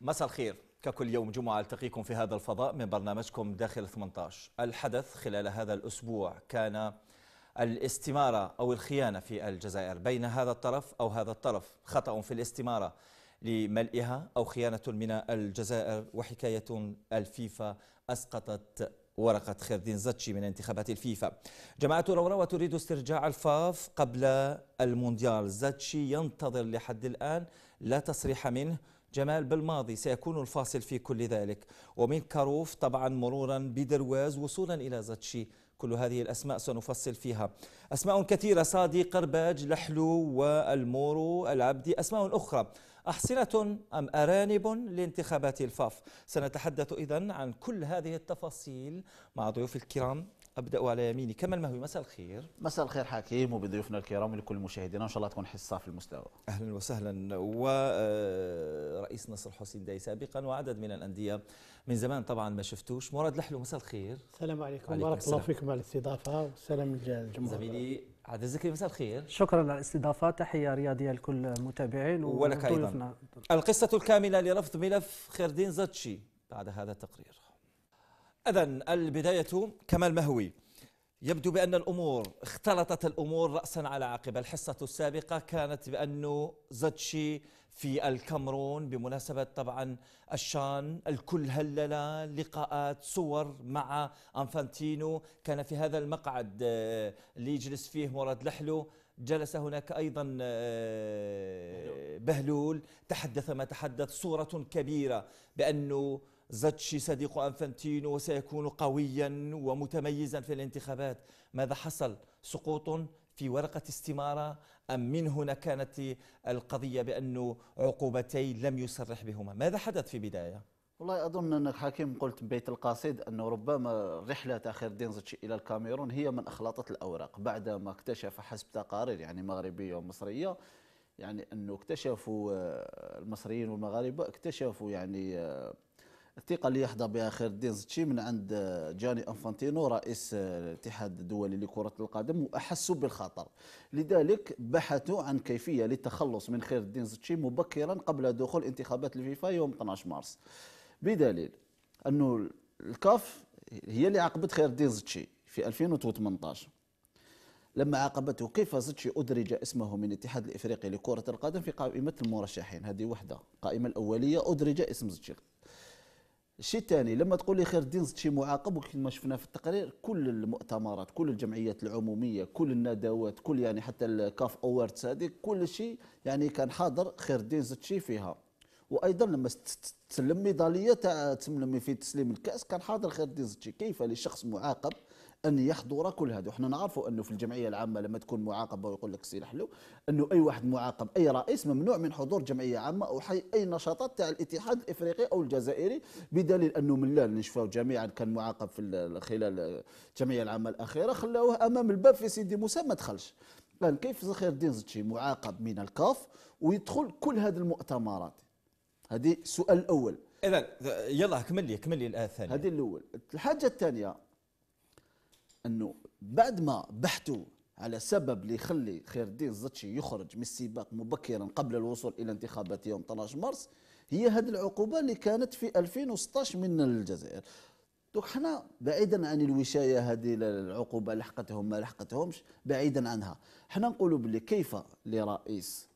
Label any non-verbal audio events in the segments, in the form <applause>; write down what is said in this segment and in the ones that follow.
مساء الخير ككل يوم جمعة ألتقيكم في هذا الفضاء من برنامجكم داخل 18 الحدث خلال هذا الأسبوع كان الاستمارة أو الخيانة في الجزائر بين هذا الطرف أو هذا الطرف خطأ في الاستمارة لملئها أو خيانة من الجزائر وحكاية الفيفا أسقطت ورقة خيردين زتشي من انتخابات الفيفا جماعة روراوة تريد استرجاع الفاف قبل المونديال زتشي ينتظر لحد الآن لا تصريح منه جمال بالماضي سيكون الفاصل في كل ذلك ومن كاروف طبعا مرورا بدرواز وصولا إلى زتشي كل هذه الأسماء سنفصل فيها أسماء كثيرة صادي قرباج لحلو والمورو العبدي أسماء أخرى أحصنة أم أرانب لانتخابات الفاف سنتحدث إذن عن كل هذه التفاصيل مع ضيوف الكرام ابدا على يميني كمال مهوي مساء الخير مساء الخير حكيم وبضيوفنا الكرام ولكل المشاهدين ان شاء الله تكون حصه في المستوى اهلا وسهلا ورئيس آه، نصر حسين داي سابقا وعدد من الانديه من زمان طبعا ما شفتوش مراد لحلو مساء الخير السلام عليكم بارك الله فيكم على الاستضافه والسلام للجمهور زميلي عبد الزكري مساء الخير شكرا على الاستضافه تحيه رياضيه لكل المتابعين ولك ايضا القصه الكامله لرفض ملف خير زاتشي زتشي بعد هذا التقرير إذا البداية كمال مهوي يبدو بأن الأمور اختلطت الأمور رأسا على عقب الحصة السابقة كانت بأنه زتشي في الكامرون بمناسبة طبعا الشان الكل هلل لقاءات صور مع أنفانتينو كان في هذا المقعد اللي آه، يجلس فيه مراد لحلو جلس هناك أيضا آه، بهلول تحدث ما تحدث صورة كبيرة بأنه زتشي صديق أنفانتينو وسيكون قويا ومتميزا في الانتخابات ماذا حصل سقوط في ورقة استمارة أم من هنا كانت القضية بأنه عقوبتي لم يصرح بهما ماذا حدث في بداية؟ والله أظن أن الحاكم قلت بيت القاصد أنه ربما رحلة آخر دينزتش إلى الكاميرون هي من أخلطت الأوراق بعدما اكتشف حسب تقارير يعني مغربية ومصرية يعني أنه اكتشفوا آه، المصريين والمغاربة اكتشفوا يعني آه، الثقه اللي يحظى بها خير الدين زتشي من عند جاني انفانتينو رئيس الاتحاد الدولي لكره القدم واحسوا بالخطر لذلك بحثوا عن كيفيه للتخلص من خير الدين زتشي مبكرا قبل دخول انتخابات الفيفا يوم 12 مارس بدليل انه الكاف هي اللي عاقبت خير الدين زتشي في 2018 لما عاقبته كيف زتشي أدرج اسمه من الاتحاد الإفريقي لكرة القدم في قائمة المرشحين هذه وحدة القائمة الأولية أدرج اسم زتشي الشيء الثاني لما تقول لي خير الدين شي معاقب وكما شفنا في التقرير كل المؤتمرات كل الجمعيات العموميه كل الندوات كل يعني حتى الكاف اووردز هذه كل شيء يعني كان حاضر خير الدين شي فيها وايضا لما تسلم ميداليه تسلم في تسليم الكاس كان حاضر خير الدين زتشي كيف لشخص معاقب ان يحضر كل هذا وحنا نعرفوا انه في الجمعيه العامه لما تكون معاقبه ويقول لك سي الحلو انه اي واحد معاقب اي رئيس ممنوع من حضور جمعيه عامه او حي اي نشاطات تاع الاتحاد الافريقي او الجزائري بدليل انه من لا نشفاو جميعا كان معاقب في خلال الجمعيه العامه الاخيره خلاوه امام الباب في سيدي موسى ما دخلش الان كيف زخير الدين زتشي معاقب من الكاف ويدخل كل هذه المؤتمرات هذه السؤال الاول اذا يلا كمل لي كمل لي الثانيه هذه الاول الحاجه الثانيه انه بعد ما بحثوا على سبب اللي يخلي خير الدين الزتشي يخرج من السباق مبكرا قبل الوصول الى انتخابات يوم 12 مارس هي هذه العقوبه اللي كانت في 2016 من الجزائر دوك حنا بعيدا عن الوشايه هذه العقوبه لحقتهم ما لحقتهمش بعيدا عنها حنا نقولوا باللي كيف لرئيس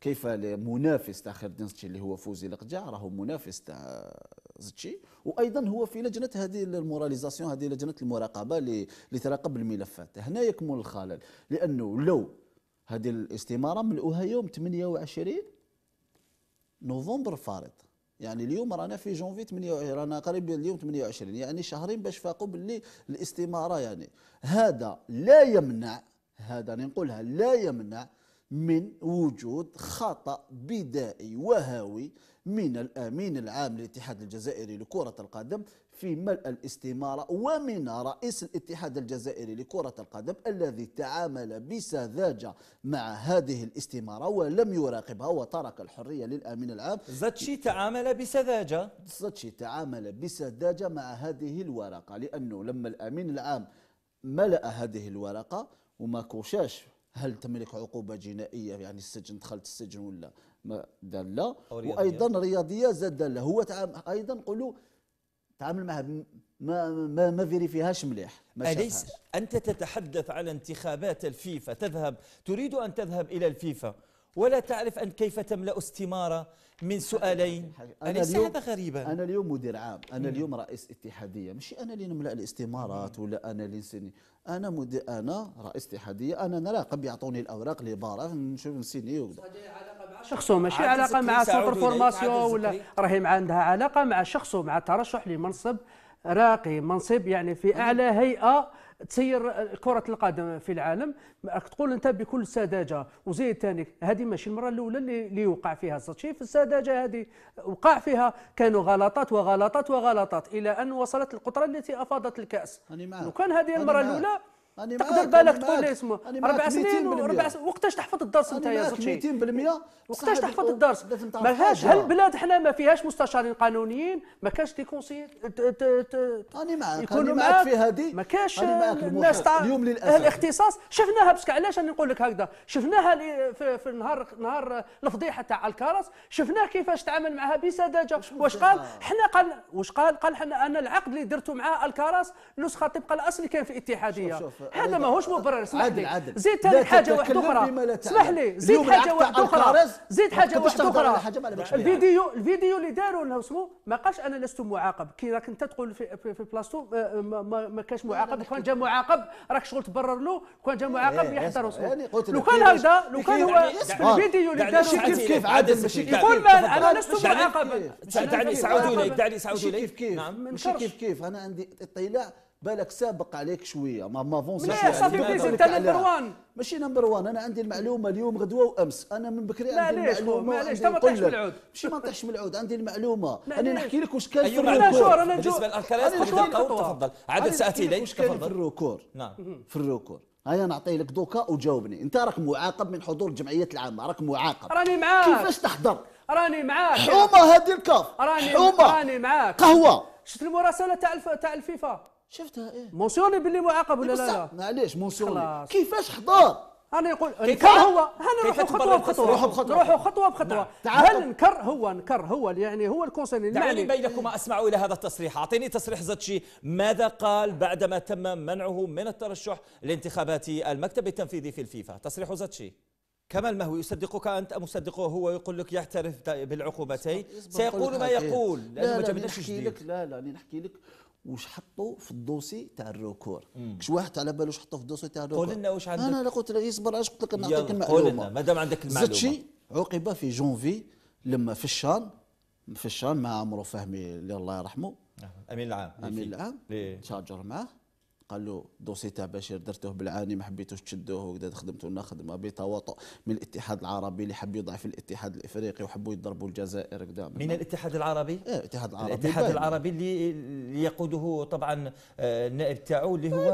كيف منافس تاع خير زتشي اللي هو فوزي القجع راهو منافس تاع زتشي وايضا هو في لجنه هذه الموراليزاسيون هذه لجنه المراقبه اللي تراقب الملفات هنا يكمن الخلل لانه لو هذه الاستماره ملؤها يوم 28 نوفمبر فارض يعني اليوم رانا في جونفي 28 رانا قريب اليوم 28 يعني شهرين باش فاقوا باللي الاستماره يعني هذا لا يمنع هذا نقولها لا يمنع من وجود خطأ بدائي وهاوي من الأمين العام للاتحاد الجزائري لكرة القدم في ملء الاستمارة ومن رئيس الاتحاد الجزائري لكرة القدم الذي تعامل بسذاجة مع هذه الاستمارة ولم يراقبها وترك الحرية للأمين العام زتشي تعامل بسذاجة زتشي تعامل بسذاجة مع هذه الورقة لأنه لما الأمين العام ملأ هذه الورقة وما كوشاش هل تملك عقوبه جنائيه يعني السجن دخلت السجن ولا ما دار لا وايضا رياضيه زاد لا هو ايضا قولوا تعامل معها ما ما ما فيريفيهاش مليح ما اليس انت تتحدث على انتخابات الفيفا تذهب تريد ان تذهب الى الفيفا ولا تعرف أن كيف تملأ استمارة من سؤالين أليس هذا غريبا أنا اليوم مدير عام أنا اليوم رئيس اتحادية ماشي أنا اللي نملأ الاستمارات ولا أنا اللي نسيني أنا مدير أنا رئيس اتحادية أنا نراقب يعطوني الأوراق اللي بارا نشوف نسيني شخصه ماشي علاقة مع سنتر فورماسيون ولا راهي عندها علاقة مع شخصه مع ترشح لمنصب راقي منصب يعني في أعلى هيئة تسير كره القدم في العالم راك تقول انت بكل سذاجه وزيد ثاني هذه ماشي المره الاولى اللي وقع فيها في السذاجه هذه وقع فيها كانوا غلطات وغلطات وغلطات الى ان وصلت القطره التي افاضت الكاس وكان هذه المره الاولى أنا تقدر بالك تقول لي اسمه ربع سنين وربع سنين وقتاش تحفظ الدرس انت يا زوجتي 200% وقتاش تحفظ الدرس ما هل هالبلاد حنا ما فيهاش مستشارين قانونيين ما كانش دي كونسي انا معاك يكونوا معاك في هذه ما كانش الناس تاع الاختصاص شفناها باسكو علاش انا نقول لك هكذا شفناها في, في نهار نهار الفضيحه تاع الكرز شفناه كيفاش تعامل معها بسذاجه واش قال حنا قال واش قال قال حنا انا العقد اللي درته مع الكرز نسخه طبق الاصل كان في اتحادية شوف شوف هذا ماهوش مبرر اسمح لي عادل زيد ثاني حاجه واحده اخرى اسمح لي زيد حاجه واحده اخرى زيد حاجه واحده اخرى الفيديو الفيديو اللي داروا له اسمه ما قالش انا لست معاقب كي راك انت تقول في, في, في بلاصتو ما, كانش معاقب كان جا معاقب راك شغل تبرر له كان جا إيه، معاقب إيه، يحضر إيه، اسمه يعني لو كان هكذا لو كان هو يعني في الفيديو اللي يعني داروا كيف كيف عادل ماشي كيف يقول انا لست معاقب دعني سعود اليك دعني سعود اليك كيف كيف نعم ماشي كيف كيف انا عندي اطلاع بالك سابق عليك شويه ما مافونس لا صافي بليز انت نمبر 1 ماشي نمبر 1 انا عندي المعلومه اليوم غدوه وامس انا من بكري عندي المعلومه لا معليش ما طيحش من العود ماشي ما طيحش من العود عندي المعلومه انا نحكي لك واش كان في أيوة، الروكور انا جور انا بالنسبه للكلاس تفضل عدد ساعتين واش كان في الروكور نعم في الروكور هيا نعطي لك دوكا وجاوبني انت راك معاقب من حضور الجمعيات العامه راك معاقب راني معاك كيفاش تحضر راني معاك حومه هذه الكاف راني حومه راني معاك قهوه شفت المراسله تاع تاع الفيفا شفتها ايه مونسيوني باللي معاقب ولا إيه، لا لا معليش مونسيوني كيفاش حضار انا يقول انكر هو انا نروح خطوه بخطوه روحوا روحوا خطوه بخطوه نعم. هل انكر هو انكر هو يعني هو الكونسيل دعني بينكما اسمع الى هذا التصريح اعطيني تصريح زتشي ماذا قال بعدما تم منعه من الترشح لانتخابات المكتب التنفيذي في الفيفا تصريح زتشي كمال مهوي يصدقك انت ام يصدقه هو يقول لك يعترف بالعقوبتين سيقول ما يقول لا, لا, لا, لا, لا لا نحكي لك واش حطوا في الدوسي تاع الروكور كش واحد على باله واش حطوا في الدوسي تاع الروكور قول لنا واش عندك انا قلت له اصبر علاش قلت لك نعطيك المعلومه قول لنا مادام عندك المعلومه شي عوقب في جونفي لما في الشان في الشان مع عمرو فهمي اللي الله يرحمه نعم، امين العام امين العام تشاجر معاه قال له دوسي تاع بشير درته بالعاني ما حبيتوش تشدوه وكذا خدمته لنا خدمه بتواطؤ من الاتحاد العربي اللي حب يضعف الاتحاد الافريقي وحبوا يضربوا الجزائر كذا من الاتحاد العربي؟ ايه الاتحاد العربي الاتحاد بقى. العربي اللي يقوده طبعا آه، النائب تاعو اللي هو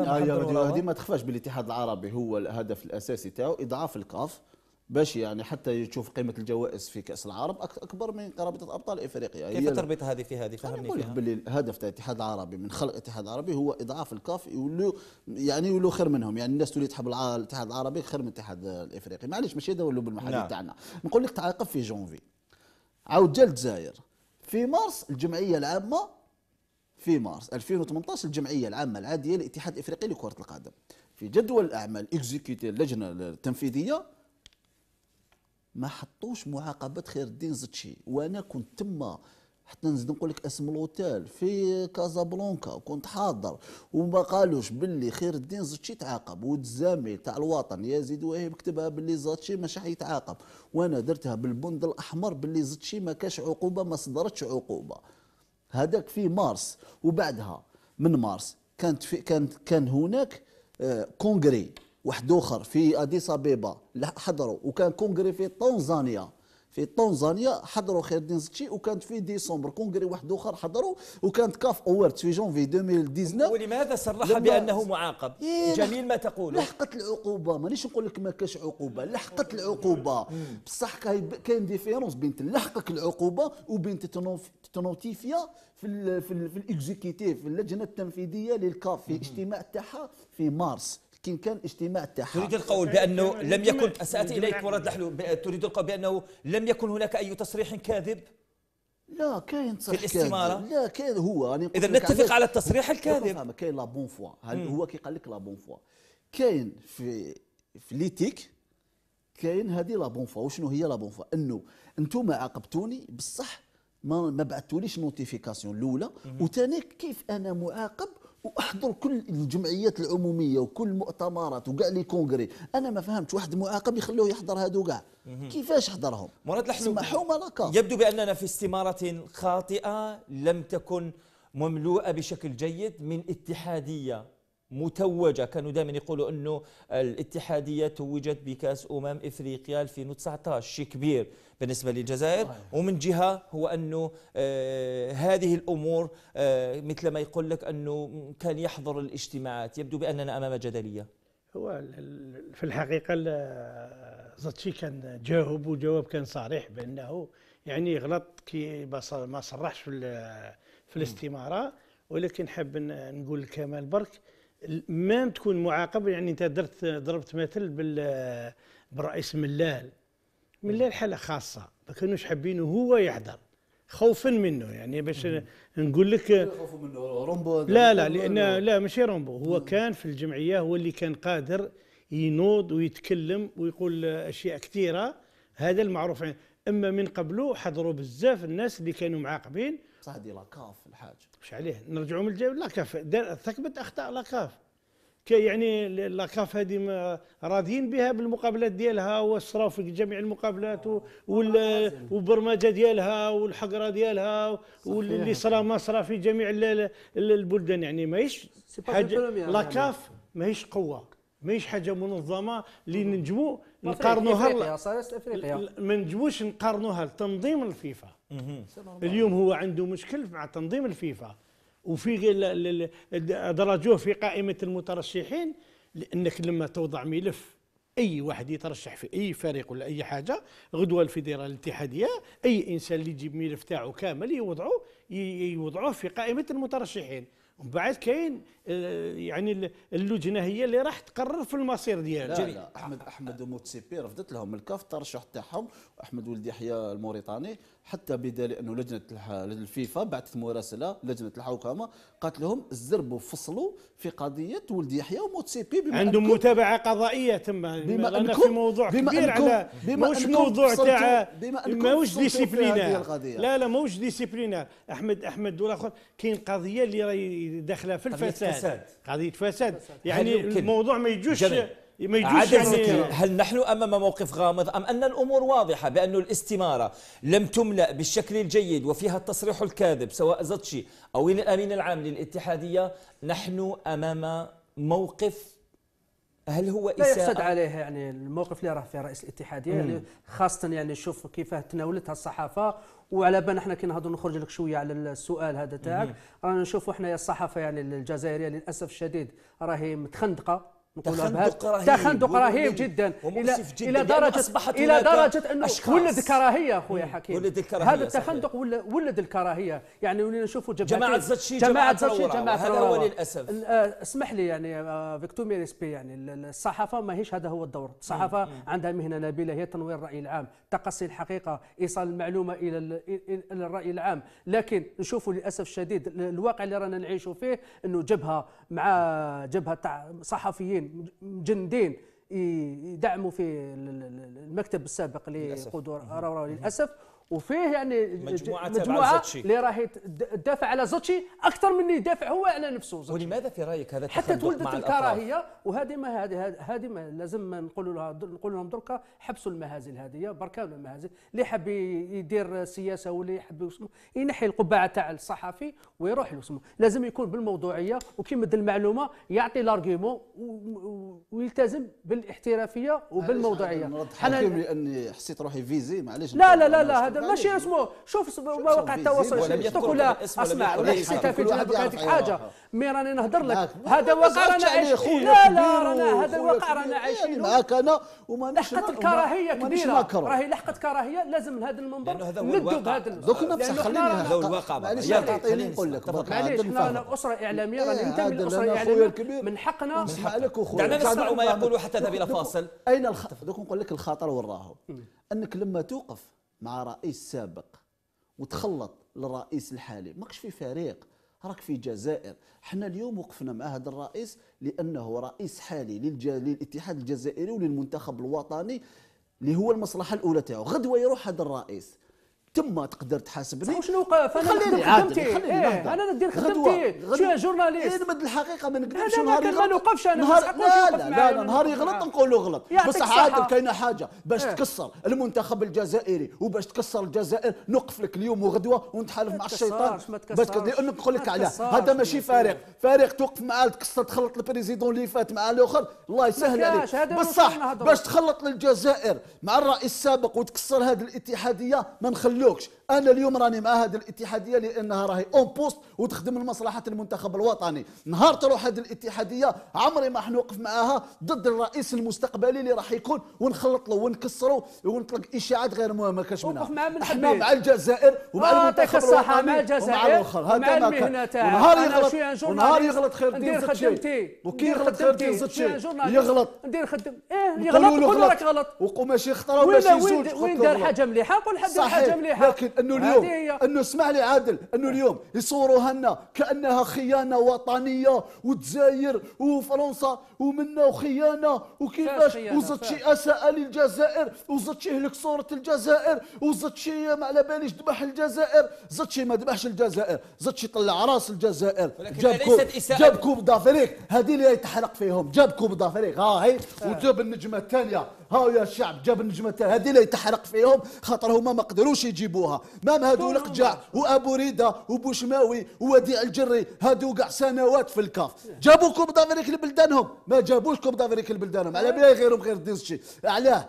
هذه ما تخفاش بالاتحاد العربي هو الهدف الاساسي تاعو اضعاف الكاف باش يعني حتى تشوف قيمه الجوائز في كاس العرب اكبر من رابطه ابطال افريقيا كيف تربط هذه في هذه فهمني نقول لك باللي الهدف تاع الاتحاد العربي من خلق الاتحاد العربي هو اضعاف الكاف يولو يعني يولو خير منهم يعني الناس تولي تحب الاتحاد العربي خير من الاتحاد الافريقي معليش ماشي هذا اللب المحلي نعم. تاعنا نقول لك تعاقب في جونفي عاود جا الجزائر في مارس الجمعيه العامه في مارس 2018 الجمعيه العامه العاديه للاتحاد الافريقي لكره القدم في جدول الاعمال اكزيكيوتي اللجنه التنفيذيه ما حطوش معاقبه خير الدين زتشي وانا كنت تما حتى نزيد نقول لك اسم الاوتيل في كازابلانكا كنت حاضر وما قالوش باللي خير الدين زتشي تعاقب والزامي تاع الوطن يزيد وهيب كتبها باللي زتشي مش حيتعاقب وانا درتها بالبند الاحمر باللي زتشي ما كاش عقوبه ما صدرتش عقوبه هذاك في مارس وبعدها من مارس كانت في كانت كان هناك آه، كونغري واحد اخر في اديس ابيبا حضروا وكان كونغري في طنزانيا في طنزانيا حضروا خير الدين زكشي وكانت في ديسمبر كونغري واحد اخر حضروا وكانت كاف اوورد في جونفي 2019 ولماذا صرح بانه معاقب إيه جميل ما تقول لحقت العقوبه مانيش نقول لك ما كاش عقوبه لحقت العقوبه بصح كاين ديفيرونس بين تلحقك العقوبه وبين تتنوتيفيا في الـ في, ال في الاكزيكيتيف اللجنه التنفيذيه للكاف في اجتماع تاعها في مارس كين كان اجتماع تاعها تريد القول بانه لم يكن ساتي اليك ورد لحلو تريد القول بانه لم يكن هناك اي تصريح كاذب لا كاين تصريح في الاستماره كاذب. لا كاين هو يعني اذا نتفق على التصريح الكاذب كاين لا بون فوا هو كي قال لك لا بون فوا كاين في في ليتيك كاين هذه لا بون فوا وشنو هي لا بون فوا انه انتم عاقبتوني بصح ما ما بعثتوليش نوتيفيكاسيون الاولى وثاني كيف انا معاقب واحضر كل الجمعيات العموميه وكل المؤتمرات وكاع لي كونغري انا ما فهمتش واحد معاقب يخلوه يحضر هادو كاع كيفاش حضرهم مراد الحسن يبدو باننا في استماره خاطئه لم تكن مملوءه بشكل جيد من اتحاديه متوجه كانوا دائما يقولوا انه الاتحاديه توجت بكاس امم افريقيا 2019 شيء كبير بالنسبه للجزائر ومن جهه هو انه آه هذه الامور آه مثل ما يقول لك انه كان يحضر الاجتماعات يبدو باننا امام جدليه هو في الحقيقه زطشي كان جاوب وجواب كان صريح بانه يعني غلط كي ما صرحش في, في الاستماره ولكن حاب نقول كمال برك ميم تكون معاقب يعني انت درت ضربت مثل بال بالرئيس ملال ملال حاله خاصه ما كانوش حابينه هو يحضر خوفا منه يعني باش نقول لك خوفوا منه رومبو لا لا لان لا ماشي رومبو هو كان في الجمعيه هو اللي كان قادر ينوض ويتكلم ويقول اشياء كثيره هذا المعروف يعني، اما من قبله حضروا بزاف الناس اللي كانوا معاقبين اقتصادي لاكاف الحاج مش عليه نرجعوا من الجيب لاكاف ثقبت اخطاء لاكاف يعني لاكاف هذه راضيين بها بالمقابلات ديالها والصراف في جميع المقابلات والبرمجه ديالها والحقره ديالها واللي يعني. صرا ما صرا في جميع البلدان يعني ماهيش حاجه يعني. لاكاف ماهيش قوه ماهيش حاجه منظمه اللي mm-hmm. نجمو نقارنوها ما نجموش نقارنوها التنظيم الفيفا اليوم هو عنده مشكل مع تنظيم الفيفا وفي درجوه في قائمه المترشحين لانك لما توضع ملف اي واحد يترشح في اي فريق ولا اي حاجه غدوه الفيدرال الاتحاديه اي انسان اللي يجيب ملف تاعو كامل يوضعوه يوضعوه في قائمه المترشحين ومن بعد كاين آه، يعني اللجنه هي اللي راح تقرر في المصير ديالها لا, لا احمد احمد موتسيبي رفضت لهم الكاف الترشح تاعهم احمد ولد يحيى الموريتاني حتى بدليل انه لجنه الفيفا بعثت مراسله لجنه الحوكمه قالت لهم الزرب وفصلوا في قضيه ولد يحيى وموتسيبي سيبي عندهم متابعه قضائيه تما بما انكم في موضوع بما كبير أنكم على بما مش موضوع تاع ماهوش ديسيبلينار لا لا ماهوش ديسيبلينار احمد احمد والاخر كاين قضيه اللي راهي داخله في الفساد فساد قضيه فساد يعني الموضوع ما يجوش ما يجوش يعني هل نحن امام موقف غامض ام ان الامور واضحه بان الاستماره لم تملا بالشكل الجيد وفيها التصريح الكاذب سواء زطشي او الامين العام للاتحاديه نحن امام موقف هل هو إساءة؟ لا يقصد عليه يعني الموقف اللي راه فيه رئيس الاتحاديه يعني خاصه يعني شوف كيف تناولتها الصحافه وعلى بالنا احنا كي نهضروا نخرج لك شويه على السؤال هذا تاعك رانا نشوفوا احنا الصحافه يعني الجزائريه للاسف الشديد راهي متخندقه تخندق رهيب تخندق رهيب جدا الى الى يعني درجه أصبحت الى درجه انه أشخاص. ولد كراهيه اخويا إيه، حكيم ولد الكراهيه هذا التخندق ولد, الكراهيه يعني ولينا نشوفوا جماعه زتشي جماعه زتشي جماعه هذا هو للاسف آه، اسمح لي يعني آه، فيكتور ريسبي يعني الصحافه ماهيش هذا هو الدور الصحافه عندها مهنه نبيله هي تنوير الراي العام تقصي الحقيقه ايصال المعلومه الى الى الراي العام لكن نشوفوا للاسف الشديد الواقع اللي رانا نعيشوا فيه انه جبهه مع جبهه تاع صحفيين جنديين مجندين يدعموا في المكتب السابق لقدور اراوراو للاسف وفيه يعني مجموعه, مجموعة اللي راهي تدافع على زوتشي اكثر من اللي يدافع هو على نفسه زوتشي. ولماذا في رايك هذا حتى تولدت الكراهيه وهذه ما هذه هذه ما لازم نقول لها نقول لهم دركا حبسوا المهازل هذه بركاو المهازل اللي حاب يدير سياسه واللي يحب ينحي القبعه تاع الصحفي ويروح لاسمه لازم يكون بالموضوعيه وكيمد المعلومه يعطي لارغيومون ويلتزم بالاحترافيه وبالموضوعيه انا لاني حسيت روحي فيزي معليش لا لا لا, لا هذا ماشي اسمه شوف مواقع التواصل الاجتماعي تقول اسمع ولا حسيتها في جهه حاجه مي راني نهضر لك هذا واقع رانا عايشين لا لا رانا هذا الواقع رانا عايشين معاك انا وما ومانيش لحقت الكراهيه كبيره راهي لحقت كراهيه لازم هذا المنبر ندو بهذا دوك نفس خليني هذا الواقع معليش تعطيني نقول لك معليش انا اسره اعلاميه إيه، راني انت من الاسره الاعلاميه من حقنا نسمع لك اخويا دعنا نسمع ما يقول حتى نذهب الى فاصل اين الخطر دوك نقول لك الخطر وين راهو انك لما توقف مع رئيس سابق وتخلط للرئيس الحالي ماكش في فريق راك في جزائر حنا اليوم وقفنا مع هذا الرئيس لانه رئيس حالي للاتحاد الجزائري وللمنتخب الوطني اللي هو المصلحه الاولى تاعو غدوه يروح هذا الرئيس تما تقدر تحاسبني شنو وقف انا خليني خدمتي خليني إيه انا ندير خدمتي شويه جورناليست انا الحقيقه ما نكذبش نهار ما نوقفش انا نهار لا لا لا, لا نهار يغلط آه. نقول له غلط بصح عاد كاينه حاجه باش إيه. تكسر المنتخب الجزائري وباش تكسر الجزائر نوقف لك اليوم وغدوه ونتحالف مع الشيطان باش لان نقول لك علاه هذا ماشي فريق فريق توقف معاه تكسر تخلط البريزيدون اللي فات مع الاخر الله يسهل عليك بصح باش تخلط للجزائر مع الرئيس السابق وتكسر هذه الاتحاديه ما نخلوش looks انا اليوم راني مع هذه الاتحاديه لانها راهي اون بوست وتخدم لمصلحه المنتخب الوطني نهار تروح هذه الاتحاديه عمري ما حنوقف معاها ضد الرئيس المستقبلي اللي راح يكون ونخلط له ونكسره ونطلق اشاعات غير مهمه كاش منها مع من احنا مع الجزائر ومع آه المنتخب الوطني مع الجزائر ومع الاخر هذا ما كان ونهار يغلط يعني ونهار يغلط خير الدين ست شيء وكي يغلط خير الدين زد شيء يعني يغلط ندير خدم ايه يغلط قول راك غلط ماشي خطره وماشي زوج وين دار حاجه مليحه قول حد حاجه مليحه لكن انه اليوم انه اسمع لي عادل انه اليوم يصوروها لنا كانها خيانه وطنيه وتزاير وفرنسا ومنا وخيانه وكيفاش وزت شي اساءه للجزائر وزت شي هلك صوره الجزائر وزت شي ما على باليش ذبح الجزائر زت شي ما ذبحش الجزائر زت شي طلع راس الجزائر جاب كوب دافريك هذه اللي يتحرق فيهم جاب كوب دافريك ها هي وجاب النجمه الثانيه ها يا الشعب جاب النجمه الثانيه هذه اللي يتحرق فيهم خاطر هما ما قدروش يجيبوها مام هادو القجاع وابو ريده وبوشماوي ووديع الجري هادو كاع سنوات في الكاف جابوكم دافريك لبلدانهم ما جابوشكم دافريك لبلدانهم على بلا غيرهم غير ديزشي علاه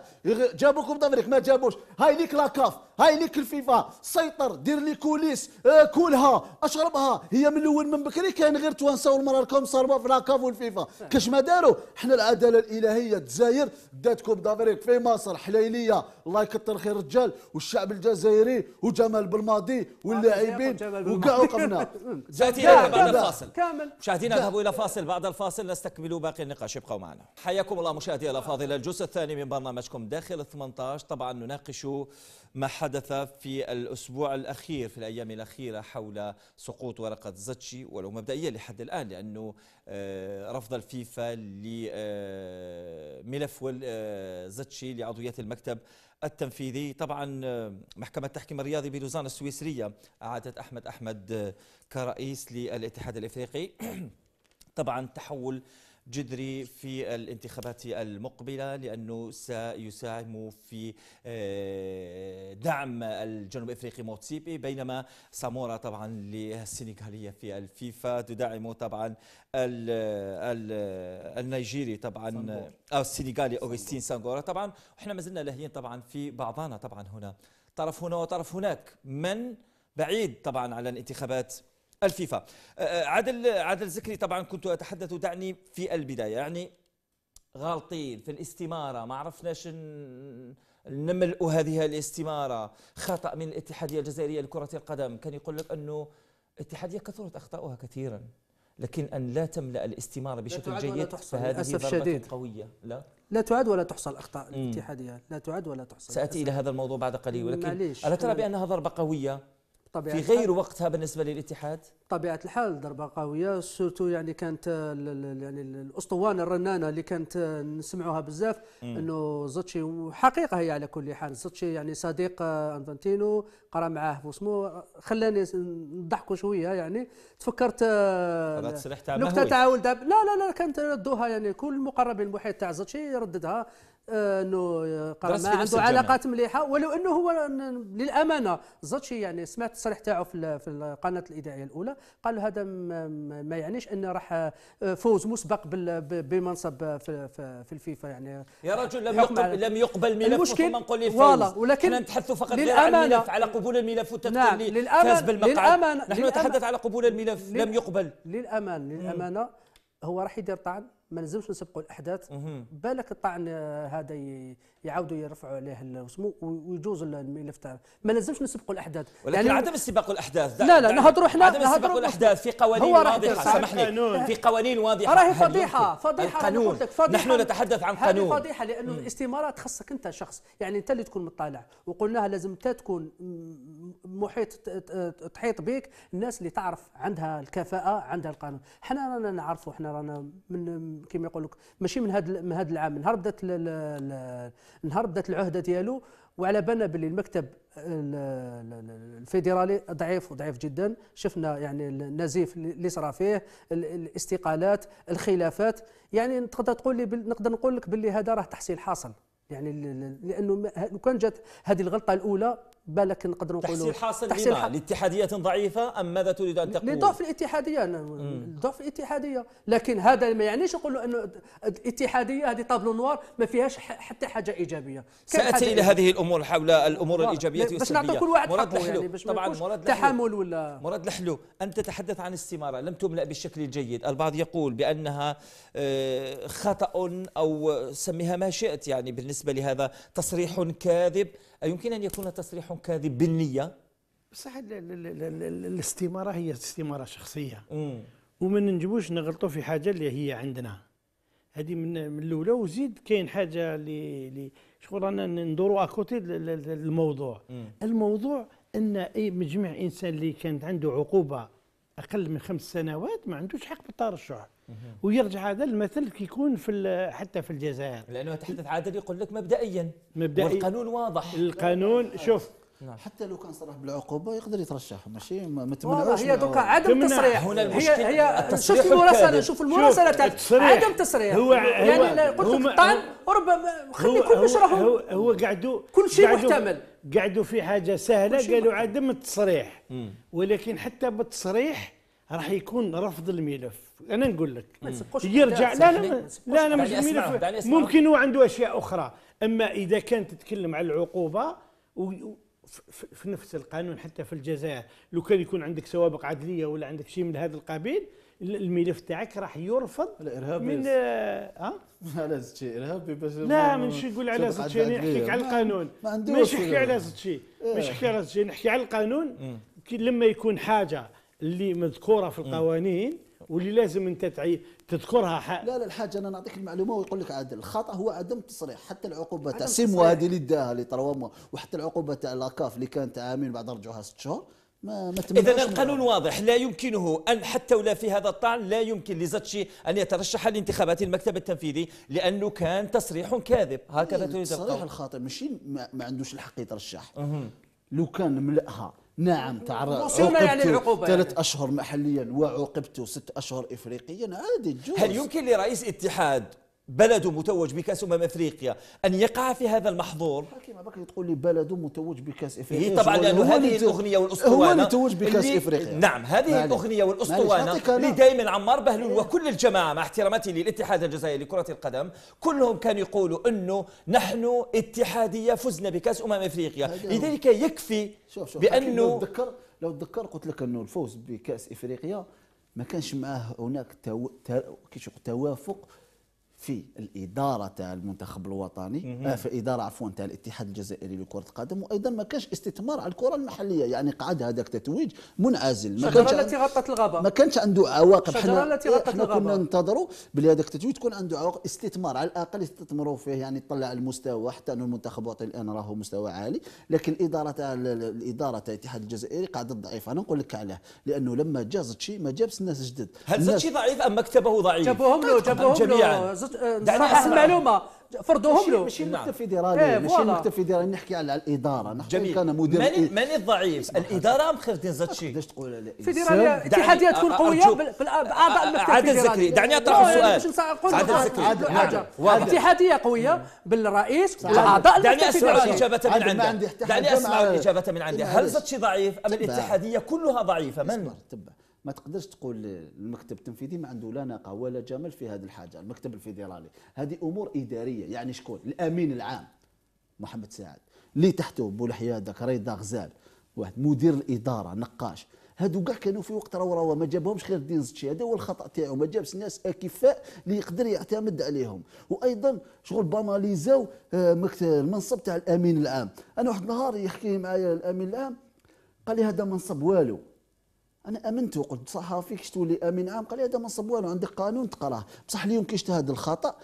جابوكم دافريك ما جابوش هاي ليك لاكاف هاي ليك الفيفا سيطر دير لي كوليس آه اشربها هي من الاول من بكري كاين غير توانسه والمراه راكم صاروا في لاكاف والفيفا كاش ما داروا حنا العداله الالهيه الجزائر داتكم دافريك في مصر حليليه الله يكثر خير الرجال والشعب الجزائري وجمال بالماضي واللاعبين وكاع وقفنا شاتينا بعد الفاصل كامل مشاهدينا ذهبوا الى فاصل بعد الفاصل نستكمل باقي النقاش ابقوا معنا حياكم الله مشاهدينا الافاضل الجزء الثاني من برنامجكم داخل 18 طبعا نناقش ما حدث في الأسبوع الأخير في الأيام الأخيرة حول سقوط ورقة زتشي ولو مبدئيا لحد الآن لأنه آه، رفض الفيفا لملف آه، آه، زتشي لعضوية المكتب التنفيذي طبعا محكمة التحكيم الرياضي بلوزان السويسرية أعادت أحمد أحمد كرئيس للاتحاد الإفريقي <clears throat> طبعا تحول جذري في الانتخابات المقبلة لأنه سيساهم في آه، دعم الجنوب إفريقي موتسيبي بينما سامورا طبعا للسنغالية في الفيفا تدعم طبعا الـ الـ النيجيري طبعا أو آه، السنغالي أوغستين سانغورا طبعا وإحنا ما زلنا لاهيين طبعا في بعضنا طبعا هنا طرف هنا وطرف هناك من بعيد طبعا على الانتخابات الفيفا أه، أه، عادل عادل زكري طبعا كنت اتحدث دعني في البدايه يعني غالطين في الاستماره ما عرفناش نملء هذه الاستماره خطا من الاتحاديه الجزائريه لكره القدم كان يقول لك انه الاتحاديه كثرت اخطاؤها كثيرا لكن ان لا تملا الاستماره بشكل جيد فهذه ضربه شديد. قويه لا لا تعد ولا تحصى الاخطاء الاتحاديه لا تعد ولا تحصى ساتي الى هذا الموضوع بعد قليل ولكن الا ترى بانها ضربه قويه طبيعة في غير وقتها بالنسبة للاتحاد طبيعة الحال ضربة قوية سورتو يعني كانت يعني الأسطوانة الرنانة اللي كانت نسمعوها بزاف أنه زوتشي وحقيقة هي على كل حال زوتشي يعني صديق أنفانتينو قرا معاه بوسمو خلاني نضحكوا شوية يعني تفكرت نكتة تعاون لا لا لا كانت ردوها يعني كل المقربين المحيط تاع زوتشي يرددها انه ما عنده علاقات مليحه ولو انه هو للامانه زاتشي يعني سمعت التصريح تاعو في في القناه الاذاعيه الاولى قال هذا ما يعنيش انه راح آه، فوز مسبق بمنصب في, في الفيفا يعني يا رجل لم يقبل لم يقبل ملف المشكل نقول لي فوز ولكن نتحدث فقط للامانه عن الملف على قبول الملف وتدخل نعم للامانه فاز بالمقعد للأمان نحن نتحدث على قبول الملف لم يقبل للامانه للامانه هو راح يدير طعن ما لازمش نسبقوا الاحداث بالك الطعن آه، هذا يعاودوا يرفعوا عليه وسمو ويجوز الملف تاعنا ما لازمش نسبقوا الاحداث ولكن يعني عدم استباق الاحداث لا لا يعني نهضروا احنا عدم استباق الاحداث في قوانين واضحه سامحني في قوانين واضحه راهي فضيحه فضيحه قانون نحن نتحدث عن قانون هذه فضيحه لانه الاستمارات خصك انت شخص يعني انت اللي تكون مطالع وقلناها لازم انت تكون محيط تحيط بك الناس اللي تعرف عندها الكفاءه عندها القانون حنا رانا نعرفوا حنا رانا من كيما يقول لك ماشي من هذا من هذا العام من نهار بدات نهار بدات العهده ديالو وعلى بالنا باللي المكتب الفيدرالي ضعيف وضعيف جدا شفنا يعني النزيف اللي صرا فيه الاستقالات الخلافات يعني تقدر تقول لي نقدر نقول لك باللي هذا راه تحصيل حاصل يعني لانه لو كان جات هذه الغلطه الاولى بالك نقدر نقولوا تحصيل حاصل تحصيل حاصل لاتحادية ضعيفة أم ماذا تريد أن تقول؟ لضعف الاتحادية نعم. لضعف الاتحادية لكن هذا ما يعنيش نقولوا أنه الاتحادية هذه طابلو نوار ما فيهاش حتى حاجة إيجابية سأتي إلى هذه الأمور حول الأمور الإيجابية باش نعطي كل واحد مراد يعني، لحلو يعني طبعا مراد تحامل ولا مراد لحلو أنت تتحدث عن استمارة لم تملأ بالشكل الجيد البعض يقول بأنها آه، خطأ أو سميها ما شئت يعني بالنسبة لهذا تصريح كاذب أيمكن أن يكون تصريح كاذب بالنية؟ بصح الاستمارة هي استمارة شخصية وما ننجموش نغلطوا في حاجة اللي هي عندنا هذه من من الاولى وزيد كاين حاجه اللي شغل رانا ندوروا اكوتي الموضوع مم. الموضوع ان اي مجمع انسان اللي كانت عنده عقوبه اقل من خمس سنوات ما عندوش حق بالترشح ويرجع هذا المثل كيكون في حتى في الجزائر لانه تحدث عادل يقول لك مبدئيا مبدئيا والقانون واضح القانون نعم. شوف نعم. حتى لو كان صرح بالعقوبه يقدر يترشح ماشي ما تمنعوش هي دوكا عدم تصريح هنا هي هي شوف المراسله شوف المراسله تاع عدم تصريح هو يعني هو قلت لك طعن ربما خلي كلش راهو هو, هو قعدوا كل شيء محتمل قعدوا في حاجه سهله قالوا عدم التصريح ولكن حتى بالتصريح راح يكون رفض الملف انا نقول لك يرجع لا لا لا لا مش الملف ممكن هو عنده اشياء اخرى اما اذا كان تتكلم على العقوبه و في نفس القانون حتى في الجزائر لو كان يكون عندك سوابق عدليه ولا عندك شيء من هذا القبيل الملف تاعك راح يرفض الارهاب من آه، ها <laughs> على زد شيء ارهابي باش لا مانيش نقول على زد شيء نحكيك على القانون ماشي نحكي على زد شيء نحكي على زد شيء نحكي على القانون لما يكون حاجه اللي مذكوره في القوانين واللي لازم انت تعي تذكرها حق لا لا الحاج انا نعطيك المعلومه ويقول لك عدل الخطا هو عدم التصريح حتى العقوبه تاع سيمو هذه اللي داها اللي ترواما وحتى العقوبه تاع لاكاف اللي كانت عامين بعد رجعوها ست شهور ما ما اذا القانون واضح لا يمكنه ان حتى ولا في هذا الطعن لا يمكن لزاتشي ان يترشح لانتخابات المكتب التنفيذي لانه كان تصريح كاذب هكذا إيه، تريد التصريح الخاطئ ماشي ما عندوش الحق يترشح لو كان ملأها نعم تعرض يعني العقوبة يعني. ثلاث يعني. أشهر محليا وعوقبته ست أشهر إفريقيا عادي تجوز هل يمكن لرئيس اتحاد بلد متوج بكاس امم افريقيا ان يقع في هذا المحظور كيما بكري تقول لي بلد متوج بكاس إيه، افريقيا طبعا لانه هذه الاغنيه والاسطوانه هو اللي توج بكاس افريقيا نعم هذه الاغنيه والاسطوانه اللي دائما عمار بهلول وكل الجماعه مع احترامتي للاتحاد الجزائري لكره القدم كلهم كانوا يقولوا انه نحن اتحاديه فزنا بكاس امم افريقيا لذلك يكفي شوف شوف بانه لو تذكر لو تذكر قلت لك انه الفوز بكاس افريقيا ما كانش معاه هناك تو... تو... توافق في الاداره تاع المنتخب الوطني آه، في الاداره عفوا تاع الاتحاد الجزائري لكره القدم وايضا ما كانش استثمار على الكره المحليه يعني قعد هذاك تتويج منعزل ما كانش التي غطت الغابه ما كانش عنده عواقب حنا التي إيه، غطت الغابه كنا ننتظروا بلي هذاك التتويج تكون عنده عواقب استثمار على الاقل يستثمروا فيه يعني يطلع المستوى حتى انه المنتخب الوطني الان راهو مستوى عالي لكن الاداره تاع الاداره تاع الاتحاد الجزائري قاعده ضعيفه انا نقول لك علاه لانه لما جا زتشي ما جابش الناس جدد هل زتشي ضعيف ام مكتبه ضعيف؟ جابوهم له جابوهم له صحة المعلومه فرضوهم له ماشي المكتب نعم. الفيدرالي إيه، ماشي المكتب الفيدرالي نحكي على الاداره نحكي جميل. كان مدير ماني إيه. من الضعيف الاداره مخرجين زاد شيء باش تقول الفيدراليه الاتحاديه تكون قويه باعضاء المكتب عادل زكري دعني اطرح السؤال عادل زكري الاتحاديه نعم. قويه بالرئيس والاعضاء دعني اسمع الاجابه من عندي دعني اسمع الاجابه من عندي هل زاد شي ضعيف ام الاتحاديه كلها ضعيفه من تبع ما تقدرش تقول المكتب التنفيذي ما عنده لا ناقه ولا جمل في هذه الحاجه المكتب الفيدرالي هذه امور اداريه يعني شكون الامين العام محمد سعد اللي تحته بولحيادك رضا غزال واحد مدير الاداره نقاش هادو كاع كانوا في وقت راه راهو ما جابهمش خير الدين زتشي هذا هو الخطا تاعو ما جابش ناس اكفاء اللي يقدر يعتمد عليهم وايضا شغل باناليزاو آه، المنصب تاع الامين العام انا واحد النهار يحكي معايا الامين العام قال لي هذا منصب والو انا امنت وقلت صح فيك تولي امين عام قال لي هذا منصب والو عندك قانون تقراه بصح اليوم كي شفت هذا الخطا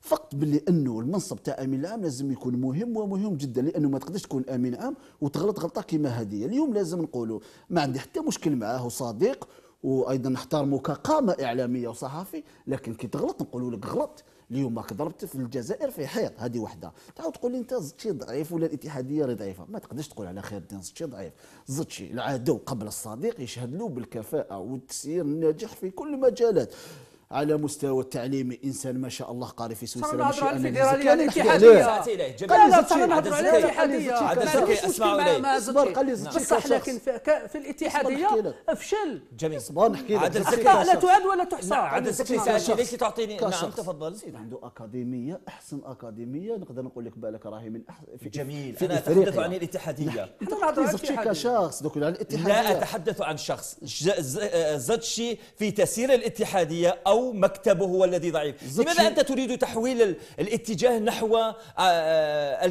فقط باللي انه المنصب تاع امين العام لازم يكون مهم ومهم جدا لانه ما تقدرش تكون امين عام وتغلط غلطه كيما هذه اليوم لازم نقولوا ما عندي حتى مشكل معاه وصديق وايضا نحترمه كقامه اعلاميه وصحفي لكن كي تغلط نقولوا لك غلط اليوم راك ضربت في الجزائر في حيط هذه وحده تعاود تقول لي انت زدتشي ضعيف ولا الاتحاديه راهي ضعيفه ما تقدرش تقول على خير الدين زتشي ضعيف زتشي العدو قبل الصديق يشهد له بالكفاءه والتسيير الناجح في كل المجالات على مستوى التعليمي انسان ما شاء الله قاري في سويسرا ماشي انا الفيدراليه الاتحاديه قال لا صرنا نهضروا على الاتحاديه اصبر قال لي بصح نعم. لكن في الاتحاديه افشل جميل اصبر نحكي لك لا تعد ولا تحصى عاد الزكري ليش تعطيني نعم تفضل سيدي عنده اكاديميه احسن اكاديميه نقدر نقول لك بالك راهي من احسن جميل انا اتحدث عن الاتحاديه زكري كشخص دوك الاتحاديه لا اتحدث عن شخص زدشي في تسيير الاتحاديه او أو مكتبه هو الذي ضعيف لماذا أنت تريد تحويل الاتجاه نحو آه، آه،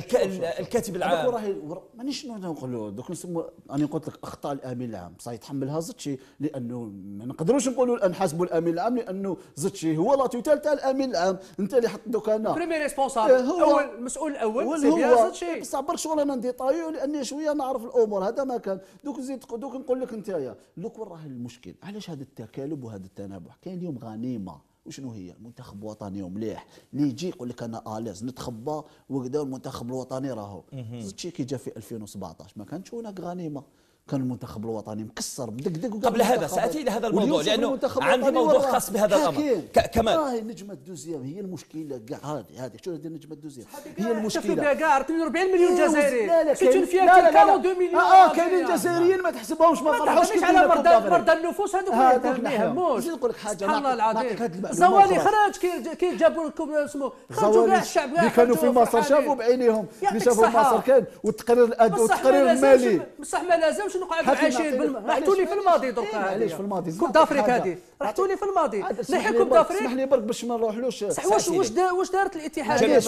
الكاتب العام راهي مانيش نقولوا دوك نسمو انا قلت لك اخطاء الامين العام بصح يتحملها زتشي لانه ما نقدروش نقولوا الان نحاسبوا الامين العام لانه زتشي هو لا توتال تاع الامين العام انت اللي حط دوك انا بريمي إيه، ريسبونسابل هو المسؤول الاول سي بيان زتشي بصح برك شغل انا نديطايو لاني شويه نعرف الامور هذا ما كان دوك زيد دوك نقول لك انت يا دوك وين راه المشكل علاش هذا التكالب وهذا التنابح كاين اليوم غنيمه القيمه وشنو هي المنتخب الوطني ومليح اللي يجي يقول لك انا اليز نتخبى وكذا المنتخب الوطني راهو تشيكي شي كي جا في 2017 ما كانتش هناك غنيمه كان المنتخب الوطني مكسر بدقدق قبل هذا ساتي الى هذا الموضوع لانه عندي موضوع خاص بهذا الامر كمان راهي نجمه الدوزيام هي المشكله كاع هذه هذه شنو هذه نجمه الدوزيام هي المشكله بها كاع 48 مليون جزائري كيتون فيها 42 مليون اه كاينين جزائريين ما تحسبهمش ما فرحوش على مرضى مرضى النفوس هذوك ما يهموش نقول لك حاجه سبحان الله العظيم زوالي خرج كي جابوا لكم اسمه خرجوا كاع الشعب اللي كانوا في مصر شافوا بعينيهم اللي شافوا مصر كان والتقرير والتقرير المالي بصح ما لازمش شنو قاعد عايشين رحتوا لي في الماضي درك إيه، علاش في الماضي كوب دافريك هذه رحتوا لي في الماضي نحي كوب دافريك اسمح لي برك باش ما نروحلوش صح واش واش واش دارت الاتحاد علاش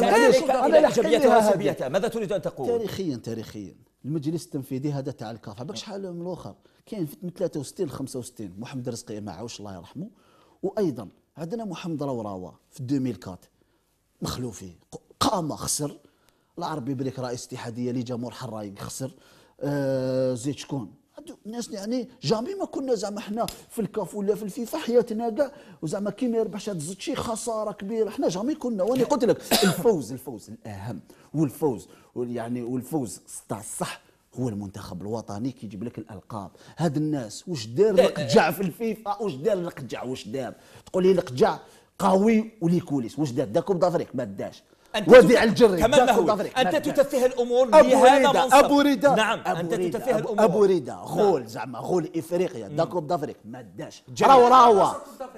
انا ايجابياتها وسلبياتها ماذا تريد ان تقول تاريخيا تاريخيا المجلس التنفيذي هذا تاع الكاف بالك شحال من الاخر كاين في 63 ل 65 محمد رزقي ما عاوش الله يرحمه وايضا عندنا محمد روراوه في 2004 مخلوفي قام خسر العربي بريك رئيس اتحاديه لجمهور حرايق خسر آه، زيت شكون الناس يعني جامي ما كنا زعما حنا في الكاف ولا في الفيفا حياتنا كاع وزعما كي ما يربحش هذا الزيت شي خساره كبيره حنا جامي كنا وانا قلت لك الفوز الفوز الاهم والفوز يعني والفوز تاع الصح هو المنتخب الوطني كيجيب لك الالقاب هاد الناس واش دار القجع في الفيفا واش دار القجع واش دار تقول لي القجع قوي وليكوليس واش دار داكم دافريك ما داش وديع الجري كما مهوي انت نعم. تتفه الامور بهذا منصب ابو ريدا نعم أبو انت ريدا. تتفه الامور افريقيا ريدا نعم. خول زعما خول افريقيا دا كوب دافريك ما داش راهو راهو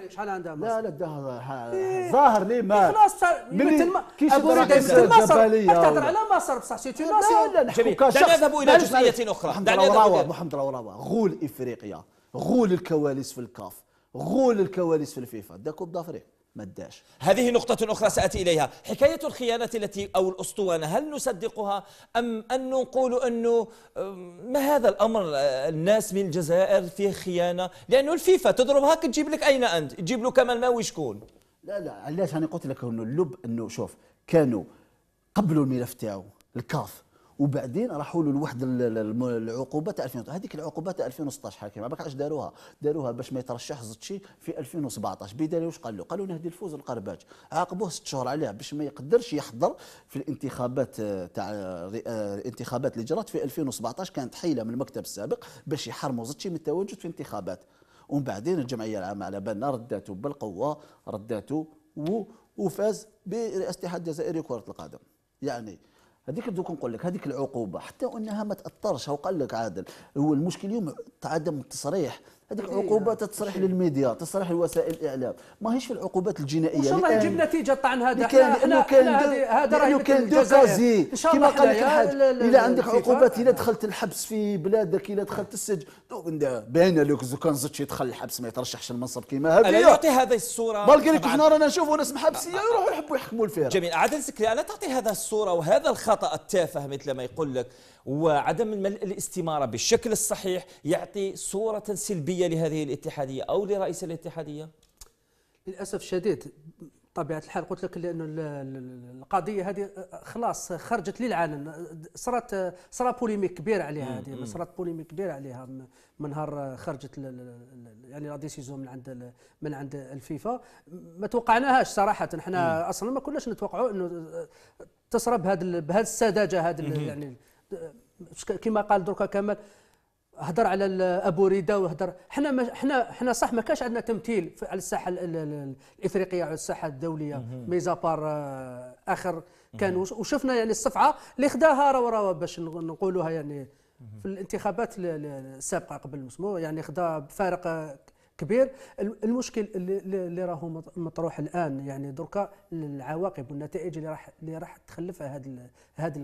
شحال عندها لا لا داها إيه. ظاهر لي ما إيه، خلاص من ابو ريدا مثل مصر تهضر على مصر بصح سيتي لا لا نذهب الى جزئيه اخرى محمد راهو راهو غول افريقيا غول الكواليس في الكاف غول الكواليس في الفيفا دا كوب دافريك ما اداش هذه نقطة أخرى سأتي إليها حكاية الخيانة التي أو الأسطوانة هل نصدقها أم أن نقول أنه ما هذا الأمر الناس من الجزائر فيه خيانة لأنه الفيفا تضرب هاك تجيب لك أين أنت تجيب له كمال ماوي شكون لا لا علاش أنا قلت لك أنه اللب أنه شوف كانوا قبلوا الملف تاعو الكاف وبعدين راحوا له لواحد العقوبه تاع 2000 هذيك العقوبه تاع 2016 حكيم ما بالك علاش داروها داروها باش ما يترشح زتشي في 2017 بدايه واش قال له قالوا نهدي الفوز القرباج عاقبوه ست شهور عليها باش ما يقدرش يحضر في الانتخابات آه، تاع آه، آه، الانتخابات اللي جرات في 2017 كانت حيله من المكتب السابق باش يحرموا زتشي من التواجد في الانتخابات ومن بعدين الجمعيه العامه على بالنا رداته بالقوه رداته وفاز برئاسه الاتحاد الجزائري لكره القدم يعني هذيك دوك نقول لك هذيك العقوبه حتى انها ما تاثرش هو لك عادل هو المشكل اليوم عدم التصريح هذيك إيه، العقوبه إيه، تتصريح إيه. للميديا تصريح لوسائل الاعلام ماهيش في العقوبات الجنائيه ان شاء الله يجيب نتيجه طعن هذا احنا كان هذا راه كان دو كازي كما قال لك الحاج الا عندك عقوبات الا دخلت الحبس في بلادك الا دخلت السجن باين لك زو كان زدت يدخل الحبس ما يترشحش المنصب كيما هذا يعطي هذه الصوره بالك حنا رانا نشوفوا ناس محبسيه يروحوا يحبوا يحكموا الفيرا جميل عادل سكري لا تعطي هذه الصوره وهذا الخطا التافه مثل ما يقول لك وعدم الاستماره بالشكل الصحيح يعطي صوره سلبيه الكلية لهذه الاتحادية أو لرئيس الاتحادية؟ للأسف شديد طبيعة الحال قلت لك لأن القضية هذه آه، خلاص خرجت للعالم صارت صار بوليميك كبير عليها هذه صارت بوليميك كبير عليها من نهار آه، خرجت يعني لا ديسيزون من عند من عند الفيفا ما توقعناهاش صراحة احنا أصلا ما كناش نتوقعوا أنه آه، تصرب بهذا بهذه السذاجة هذه يعني كما قال دركا كمال هضر على ابو ريده وهضر حنا ما حنا حنا صح ما كانش عندنا تمثيل على الساحه الافريقيه على الساحه الدوليه ميزابار آه، اخر كان وشفنا يعني الصفعه اللي خداها روا روا باش نقولوها يعني في الانتخابات السابقه قبل المسمو يعني خدا بفارق كبير المشكل اللي راهو مطروح الان يعني دركا العواقب والنتائج اللي راح اللي راح تخلفها هذه هذه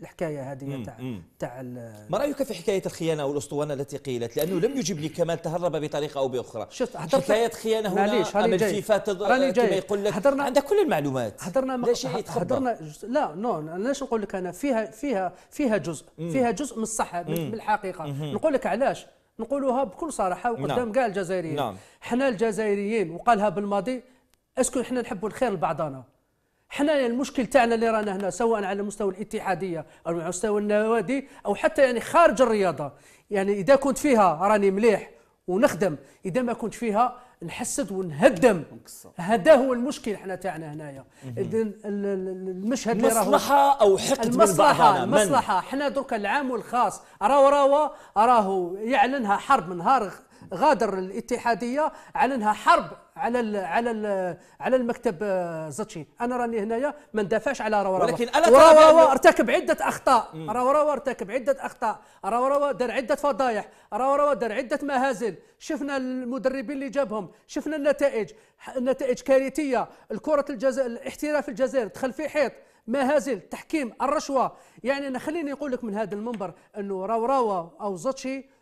الحكايه هذه تاع تاع ما رايك في حكايه الخيانه والاسطوانه التي قيلت لانه لم يجب لي كمال تهرب بطريقه او باخرى شفت حكايه خيانه هنا الفيفا راني كما يقول لك عندها عندك كل المعلومات هدرنا ليش هدرنا لا نو علاش نقول لك انا فيها فيها فيها جزء فيها جزء من الصحه بالحقيقه نقول لك علاش نقولوها بكل صراحه وقدام كاع نعم. الجزائريين نعم. حنا الجزائريين وقالها بالماضي اسكو حنا نحبوا الخير لبعضنا حنا يعني المشكل تاعنا اللي رانا هنا سواء على مستوى الاتحاديه او على مستوى النوادي او حتى يعني خارج الرياضه يعني اذا كنت فيها راني مليح ونخدم اذا ما كنت فيها نحسد ونهدم هذا هو المشكل حنا تاعنا هنايا اذا المشهد اللي راه مصلحه او حقد المصلحه من المصلحه حنا درك العام والخاص راهو راهو راهو يعلنها حرب من نهار غادر الاتحاديه على انها حرب على ال على ال على المكتب آه، زاتشي انا راني هنايا ما ندافعش على راوا ولكن الا راوا راوا ارتكب عده اخطاء راوا راوا ارتكب عده اخطاء راوا راوا دار عده فضايح راوا راوا دار عده مهازل شفنا المدربين اللي جابهم شفنا النتائج النتائج كارثيه الكره الجزائر الاحتراف الجزائر دخل في حيط مهازل تحكيم الرشوه يعني انا خليني نقول لك من هذا المنبر انه راوا راوا او زاتشي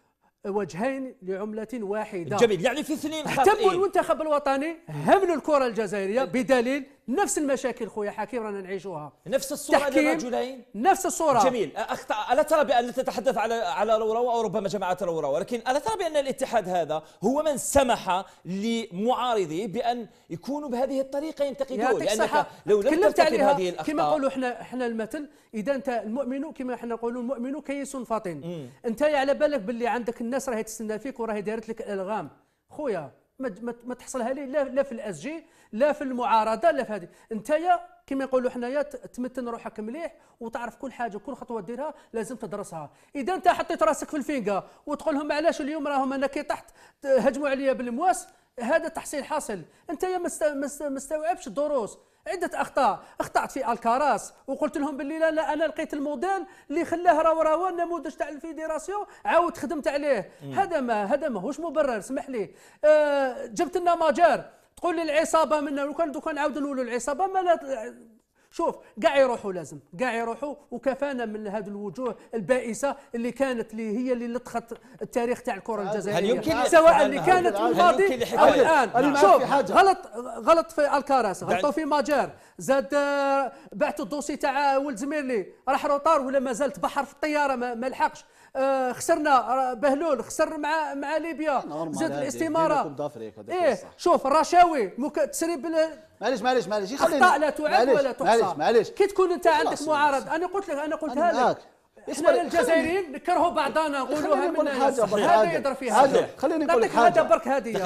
وجهين لعملة واحدة جميل يعني في اثنين خاطئين التبوا المنتخب الوطني هملوا الكرة الجزائرية بدليل نفس المشاكل خويا حكيم رانا نعيشوها نفس الصوره للرجلين نفس الصوره جميل اخطا الا ترى بان تتحدث على على الوراوة او ربما جماعه الوراوة ولكن الا ترى بان الاتحاد هذا هو من سمح لمعارضيه بان يكونوا بهذه الطريقه ينتقدون لانك لو لم ترتكب هذه الاخطاء كما نقولوا احنا احنا المثل اذا انت المؤمن كما احنا نقولوا المؤمن كيس فطن انت على بالك باللي عندك الناس راهي تستنى فيك وراهي دارت لك الغام خويا ما تحصلها لي لا في الاس جي لا في المعارضه لا في هذه يا كما يقولوا حنايا تمتن روحك مليح وتعرف كل حاجه كل خطوه ديرها لازم تدرسها اذا انت حطيت راسك في الفينكا وتقول لهم علاش اليوم راهم انا كي طحت هجموا عليا بالمواس هذا تحصيل حاصل انت يا استوعبش الدروس عدة أخطاء أخطأت في الكاراس وقلت لهم باللي لا, لا أنا لقيت الموديل اللي خلاه راهو راهو النموذج تاع الفيدراسيون عاود خدمت عليه هذا ما هذا ماهوش مبرر اسمح لي آه جبت لنا ماجار تقول لي العصابه منا لو كان دوكا نعاود نقولوا العصابه ما شوف كاع يروحوا لازم كاع يروحوا وكفانا من هذه الوجوه البائسه اللي كانت اللي هي اللي لطخت التاريخ تاع الكره الجزائريه سواء اللي كانت في الماضي او الان شوف غلط غلط في الكاراس غلطوا في ماجار زاد آه، بعت الدوسي تاع ولد زميرلي راح روطار ولا ما زالت تبحر في الطياره ما لحقش آه، خسرنا آه، بهلول خسر مع مع ليبيا نعم، زاد الاستماره ايه شوف الرشاوي مك... تسريب معليش معليش معليش خليني اخطاء لا تعد ولا تحصى معليش معليش كي تكون انت عندك معارض انا قلت لك انا قلت لك اسمع للجزائريين نكرهوا بعضنا نقولوها من هذا يضرب فيها هذا خليني نقول لك حاجه برك هذه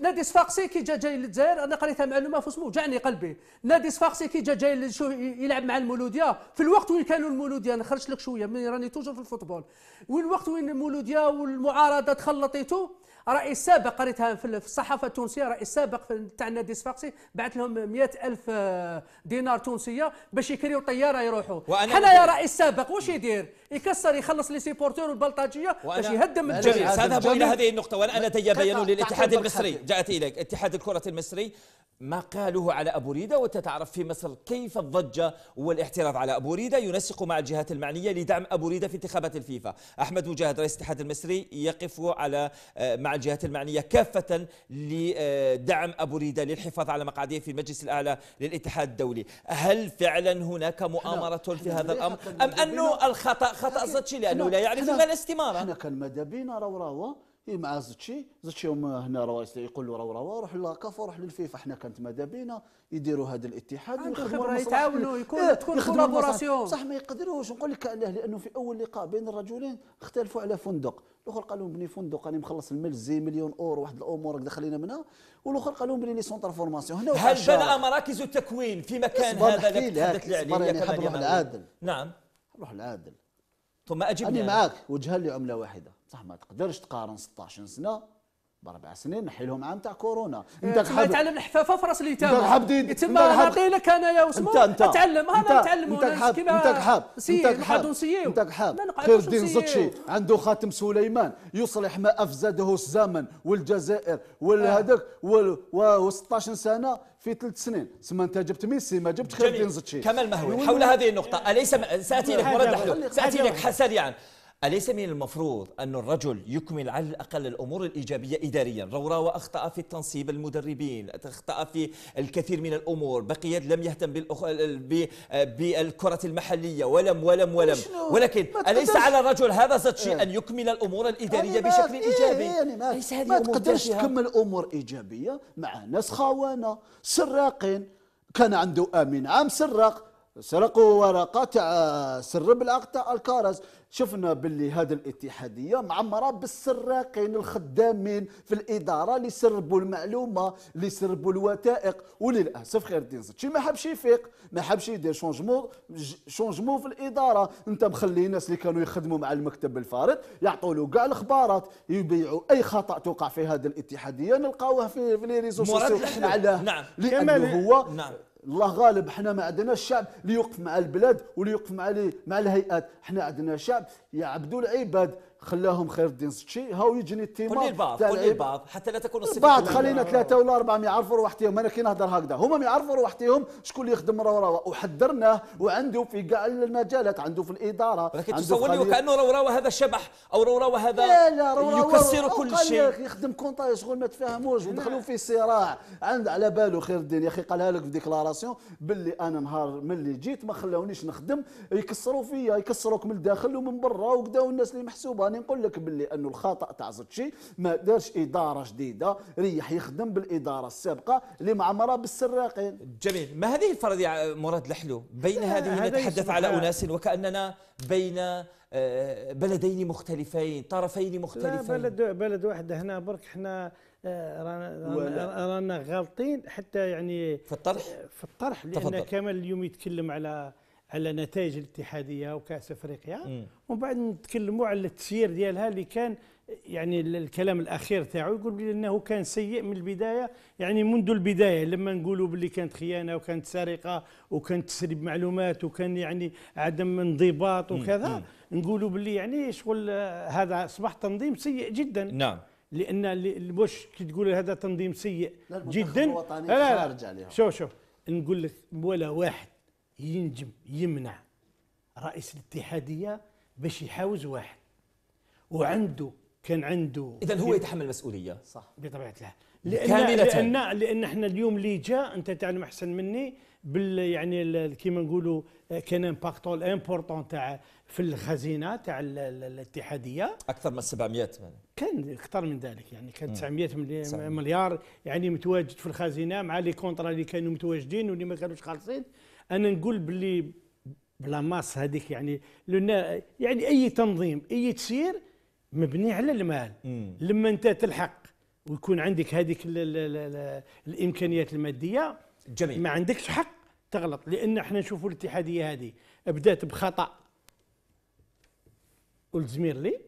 نادي صفاقسي كي جا جاي للجزائر انا قريتها معلومه في اسمه جعني قلبي نادي صفاقسي كي جا جاي يلعب مع المولوديه في الوقت وين كانوا المولوديه نخرج لك شويه راني توجور في الفوتبول وين الوقت وين المولوديه والمعارضه تخلطيتو رئيس سابق قريتها في الصحافه التونسيه رئيس سابق تاع النادي الصفاقسي بعث لهم 100 ألف دينار تونسيه باش يكريو طياره يروحوا حنا يا رئيس سابق واش يدير يكسر يخلص لي سيبورتور والبلطجيه باش يهدم الجميع ساذهب الى هذه النقطه والان بيان للاتحاد المصري جاءت اليك اتحاد الكره المصري ما قالوه على أبو ريدة وتتعرف في مصر كيف الضجة والاعتراض على أبو ريدة ينسق مع الجهات المعنية لدعم أبو ريدة في انتخابات الفيفا أحمد مجاهد رئيس الاتحاد المصري يقف على آه، مع الجهات المعنية كافة لدعم أبو ريدة للحفاظ على مقعده في المجلس الأعلى للاتحاد الدولي هل فعلا هناك مؤامرة في هذا الأمر أم أنه الخطأ خطأ سطشي لأنه لا يعرف ما الاستمارة احنا كان ماذا روراوة مع زتشي زتشي هنا رواسي يقول له راه راه روح لكافا روح للفيفا حنا كانت ماذا بينا يديروا هذا الاتحاد ويخدموا يتعاونوا يكون إيه تكون كولابوراسيون صح ما يقدروش نقول لك علاه لانه في اول لقاء بين الرجلين اختلفوا على فندق الاخر قال لهم بني فندق انا يعني مخلص زي مليون اور واحد الامور دخلينا خلينا منها والاخر قال لهم بني لي سونتر فورماسيون هنا هل بنى مراكز التكوين في مكان هذا اللي تحدث لي عليه العادل نعم نروح العادل ثم اجبني انا معك وجهان لعمله واحده صح ما تقدرش تقارن 16 سنه باربع سنين نحيلهم عام تاع كورونا إيه، انت حاب تعلم الحفافه في راس اللي تما انت حاب ديد تما نعطي لك انايا وسمو اتعلم انا نتعلم انت حاب انت حاب انت حاب انت حاب خير الدين زطشي عنده خاتم سليمان يصلح ما افزده الزمن والجزائر والهذاك آه. و 16 سنه في ثلاث سنين سما انت جبت ميسي ما جبت خير الدين زطشي كمال مهوي حول هذه النقطه اليس ساتي لك مرد ساتي لك سريعا أليس من المفروض أن الرجل يكمل على الأقل الأمور الإيجابية إداريا رورا وأخطأ في التنصيب المدربين أخطأ في الكثير من الأمور بقيت لم يهتم بالكرة المحلية ولم ولم ولم ولكن أليس على الرجل هذا ذات شيء أن يكمل الأمور الإدارية يعني بشكل إيه، إيجابي يعني أليس هذه ما تقدرش تكمل أمور إيجابية مع ناس خونه سراقين كان عنده أمين عام سراق سرقوا ورقة آه، سرب الأقطع الكارز شفنا باللي هذا الاتحادية معمرة بالسراقين الخدامين في الإدارة اللي سربوا المعلومة اللي سربوا الوثائق وللأسف خير الدين زتشي ما حبش يفيق ما حبش يدير شونجمون شونجمون في الإدارة أنت مخلي الناس اللي كانوا يخدموا مع المكتب الفارض يعطوا له كاع الأخبارات يبيعوا أي خطأ توقع في هذا الاتحادية نلقاوه في, لي ريزو سوسيو نعم لأنه هو نعم. الله غالب حنا ما عندنا شعب ليوقف يوقف مع البلاد وليوقف يوقف مع مع الهيئات حنا عندنا شعب يعبدوا العباد خلاهم خير الدين ستشي هاو يجني التيم قول البعض قول البعض حتى لا تكون الصفه بعد خلينا ثلاثه ولا اربعه ما يعرفوا روحتهم انا كي نهضر هكذا هما ما يعرفوا روحتهم شكون اللي يخدم روراوا وحذرناه وعنده في كاع المجالات عنده في الاداره ولكن لي وكانه روراوا هذا شبح او روراوا هذا لا لا روراوا يكسر كل شيء يخدم كونطا شغل ما تفهموش ودخلوا في صراع عند على باله خير الدين يا اخي قالها لك في ديكلاراسيون باللي انا نهار ملي جيت ما خلاونيش نخدم يكسروا فيا يكسروك من الداخل ومن برا وكذا والناس اللي محسوبه راني نقول لك باللي انه الخطا تاع زتشي ما دارش اداره جديده ريح يخدم بالاداره السابقه اللي معمره بالسراقين جميل ما هذه الفرضيه مراد الحلو بين هذه نتحدث على اناس وكاننا بين آه، بلدين مختلفين طرفين مختلفين لا بلد بلد واحد هنا برك احنا آه، رانا غالطين حتى يعني في الطرح في الطرح لان كمال اليوم يتكلم على على نتائج الاتحاديه وكاس افريقيا ومن بعد نتكلموا على التسيير ديالها اللي كان يعني الكلام الاخير تاعو يقول بلي انه كان سيء من البدايه يعني منذ البدايه لما نقولوا باللي كانت خيانه وكانت سرقه وكانت تسريب معلومات وكان يعني عدم انضباط وكذا نقولوا باللي يعني شغل آه، هذا اصبح تنظيم سيء جدا نعم لان واش كي تقول هذا تنظيم سيء جدا لا لا, لا شوف شوف نقول لك ولا واحد ينجم يمنع رئيس الاتحاديه باش يحاوز واحد وعنده كان عنده اذا هو يتحمل المسؤوليه صح بطبيعه الحال لان كاملة لان لان احنا اليوم اللي جاء انت تعلم احسن مني بال يعني كيما نقولوا كان امباكتو الامبورطون تاع في الخزينه تاع الاتحاديه اكثر من 700 كان اكثر من ذلك يعني كان 900 مليار يعني متواجد في الخزينه مع لي كونترا اللي كانوا متواجدين واللي ما كانوش خالصين انا نقول باللي بلا ماس هذيك يعني لنا يعني اي تنظيم اي تسير مبني على المال مم. لما انت تلحق ويكون عندك هذيك الامكانيات الماديه جميل ما عندكش حق تغلط لان احنا نشوفوا الاتحاديه هذه بدات بخطا لي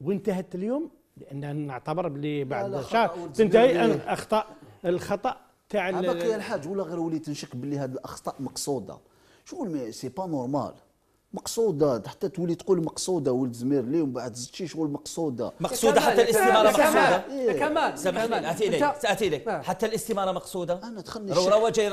وانتهت اليوم لان نعتبر بلي بعد شهر تنتهي اخطاء الخطا تاع هذاك الحاج ولا غير وليت نشك باللي هذه الاخطاء مقصوده شو سي با نورمال مقصوده حتى تولي تقول مقصوده ولد لي ومن بعد زدتي شي شغل مقصوده مقصوده حتى الاستماره مقصوده كمال إيه. كمال اتي لك ساتي لك نعم. حتى الاستماره مقصوده انا دخلني روا جا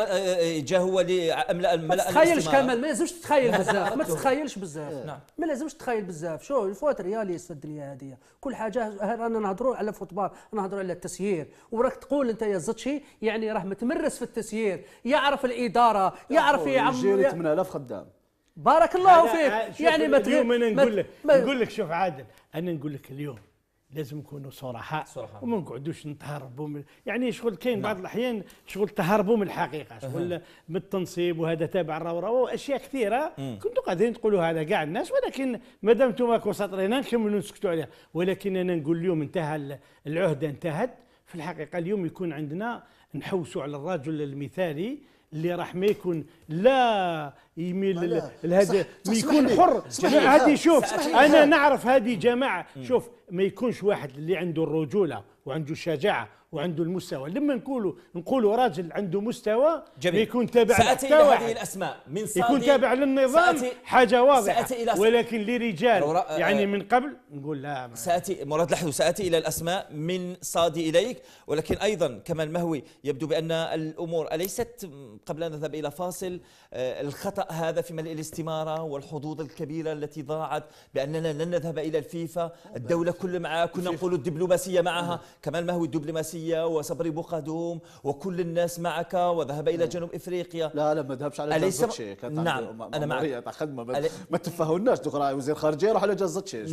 جا هو اللي املا الملا ما تتخيلش كمال ما لازمش تتخيل نعم. بزاف ما <laughs> تتخيلش بزاف نعم ما لازمش تتخيل بزاف شو الفوت رياليست في الدنيا هذه كل حاجه رانا نهضروا على فوتبال نهضروا على التسيير وراك تقول انت يا زدتي يعني راه متمرس في التسيير يعرف الاداره يعرف يعمر 8000 خدام بارك الله فيك يعني ما اليوم انا نقول لك نقول لك شوف عادل انا نقول لك اليوم لازم نكونوا صرحاء وما نقعدوش نتهربوا من يعني شغل كاين بعض نعم. الاحيان شغل تهربوا من الحقيقه شغل أه. من التنصيب وهذا تابع الروراوه واشياء كثيره مم. كنتوا قادرين تقولوا هذا كاع الناس ولكن دام انتم راكم ساطرين نكملوا نسكتوا عليها ولكن انا نقول اليوم انتهى العهده انتهت في الحقيقه اليوم يكون عندنا نحوسوا على الرجل المثالي اللي راح ما يكون لا يميل لهذا ما يكون حر هذه شوف انا نعرف هذه جماعه شوف ما يكونش واحد اللي عنده الرجوله وعنده الشجاعه وعنده المستوى لما نقولوا نقولوا راجل عنده مستوى جميل. يكون تابع سأتي إلى هذه الأسماء من صادي يكون تابع للنظام سأتي حاجة واضحة سأتي إلى ولكن لرجال يعني آه، من قبل نقول لا ما. سأتي مراد لحظة سأتي إلى الأسماء من صادي إليك ولكن أيضا كمال مهوي يبدو بأن الأمور أليست قبل أن نذهب إلى فاصل آه، الخطأ هذا في ملء الاستمارة والحظوظ الكبيرة التي ضاعت بأننا لن نذهب إلى الفيفا الدولة كل معها كنا نقول الدبلوماسية معها كمال مهوي الدبلوماسية الجنوبية وصبري بوقادوم وكل الناس معك وذهب إلى نعم. جنوب إفريقيا لا لا ما ذهبش على جازتشي كانت نعم أنا معك خدمة ما, ما تفهمناش دوك وزير خارجية راح على جازتشي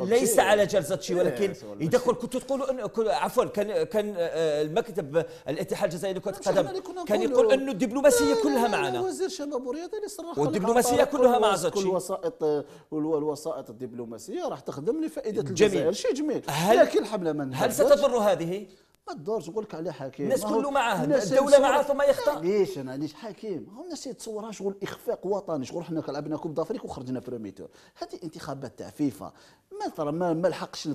ليس على جازتشي إيه، ولكن يدخل كنت تقول عفوا كان كان آه، المكتب الاتحاد الجزائري لكرة القدم كان يقول أنه الدبلوماسية كلها معنا وزير شباب ورياضة اللي صرح والدبلوماسية كلها مع زاتشي كل وسائط الوسائط الدبلوماسية راح تخدم لفائدة الجزائر شيء جميل لكن الحملة من هل ستضر هذه؟ ما تدورش نقول لك على حكيم الناس كله معاه الدوله معاه ثم يختار علاش انا علاش حكيم هم الناس يتصورها شغل اخفاق وطني شغل حنا لعبنا كوب دافريك وخرجنا بروميتور هذه انتخابات تاع فيفا ما ترى ما لحقش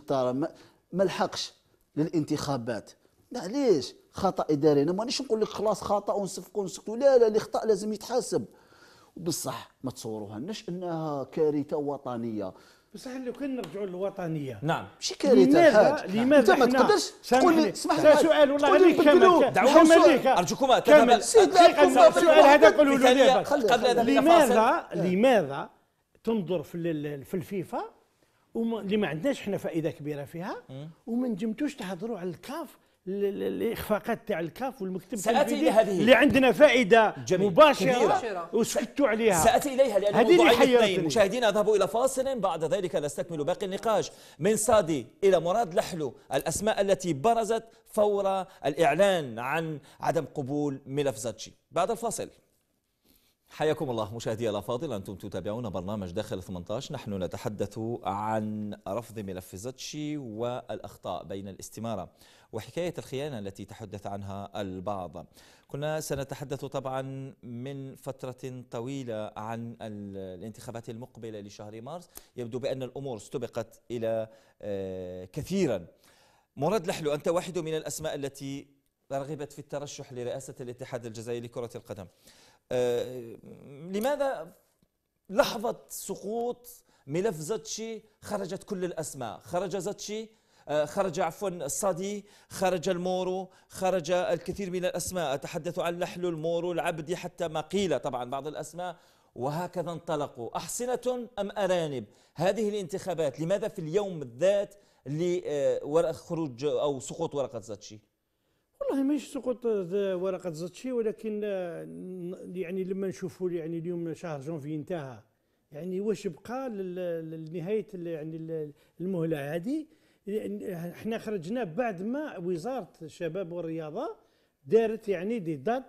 ما لحقش للانتخابات علاش خطا اداري انا مانيش نقول لك خلاص خطا ونصفقوا ونسكتوا لا لا الاخطاء لازم يتحاسب بصح ما تصوروها انها كارثه وطنيه بصح لو كان نرجعوا للوطنيه نعم ماشي كارثه لماذا نعم. ما تقدرش تقول لي اسمح لي سؤال والله غير عليك دعوه دعونا ارجوكم كمال السؤال هذا قولوا لي قبل لماذا لماذا تنظر في في الفيفا اللي ما عندناش حنا فائده كبيره فيها وما نجمتوش تهضروا على الكاف الاخفاقات تاع الكاف والمكتب ساتي الى هذه اللي عندنا فائده جميل. مباشره كبيرة. وسكتوا عليها ساتي اليها لان الموضوعين مشاهدينا اذهبوا الى فاصل بعد ذلك نستكمل باقي النقاش من صادي الى مراد لحلو الاسماء التي برزت فور الاعلان عن عدم قبول ملف زاتشي بعد الفاصل حياكم الله مشاهدي الافاضل انتم تتابعون برنامج داخل 18 نحن نتحدث عن رفض ملف زاتشي والاخطاء بين الاستماره وحكاية الخيانة التي تحدث عنها البعض كنا سنتحدث طبعا من فترة طويلة عن الانتخابات المقبلة لشهر مارس يبدو بأن الأمور استبقت إلى آه، كثيرا مراد لحلو أنت واحد من الأسماء التي رغبت في الترشح لرئاسة الاتحاد الجزائري لكرة القدم آه، لماذا لحظة سقوط ملف زتشي خرجت كل الأسماء خرج زتشي آه، خرج عفوا الصدي خرج المورو خرج الكثير من الأسماء أتحدث عن لحل المورو العبدي حتى ما قيل طبعا بعض الأسماء وهكذا انطلقوا أحصنة أم أرانب هذه الانتخابات لماذا في اليوم الذات آه، خروج أو سقوط ورقة زاتشي والله ماشي سقوط ورقة زاتشي ولكن آه، يعني لما نشوفوا يعني اليوم شهر جونفي انتهى يعني واش بقى لنهايه يعني المهله هذه احنا خرجنا بعد ما وزاره الشباب والرياضه دارت يعني دي دات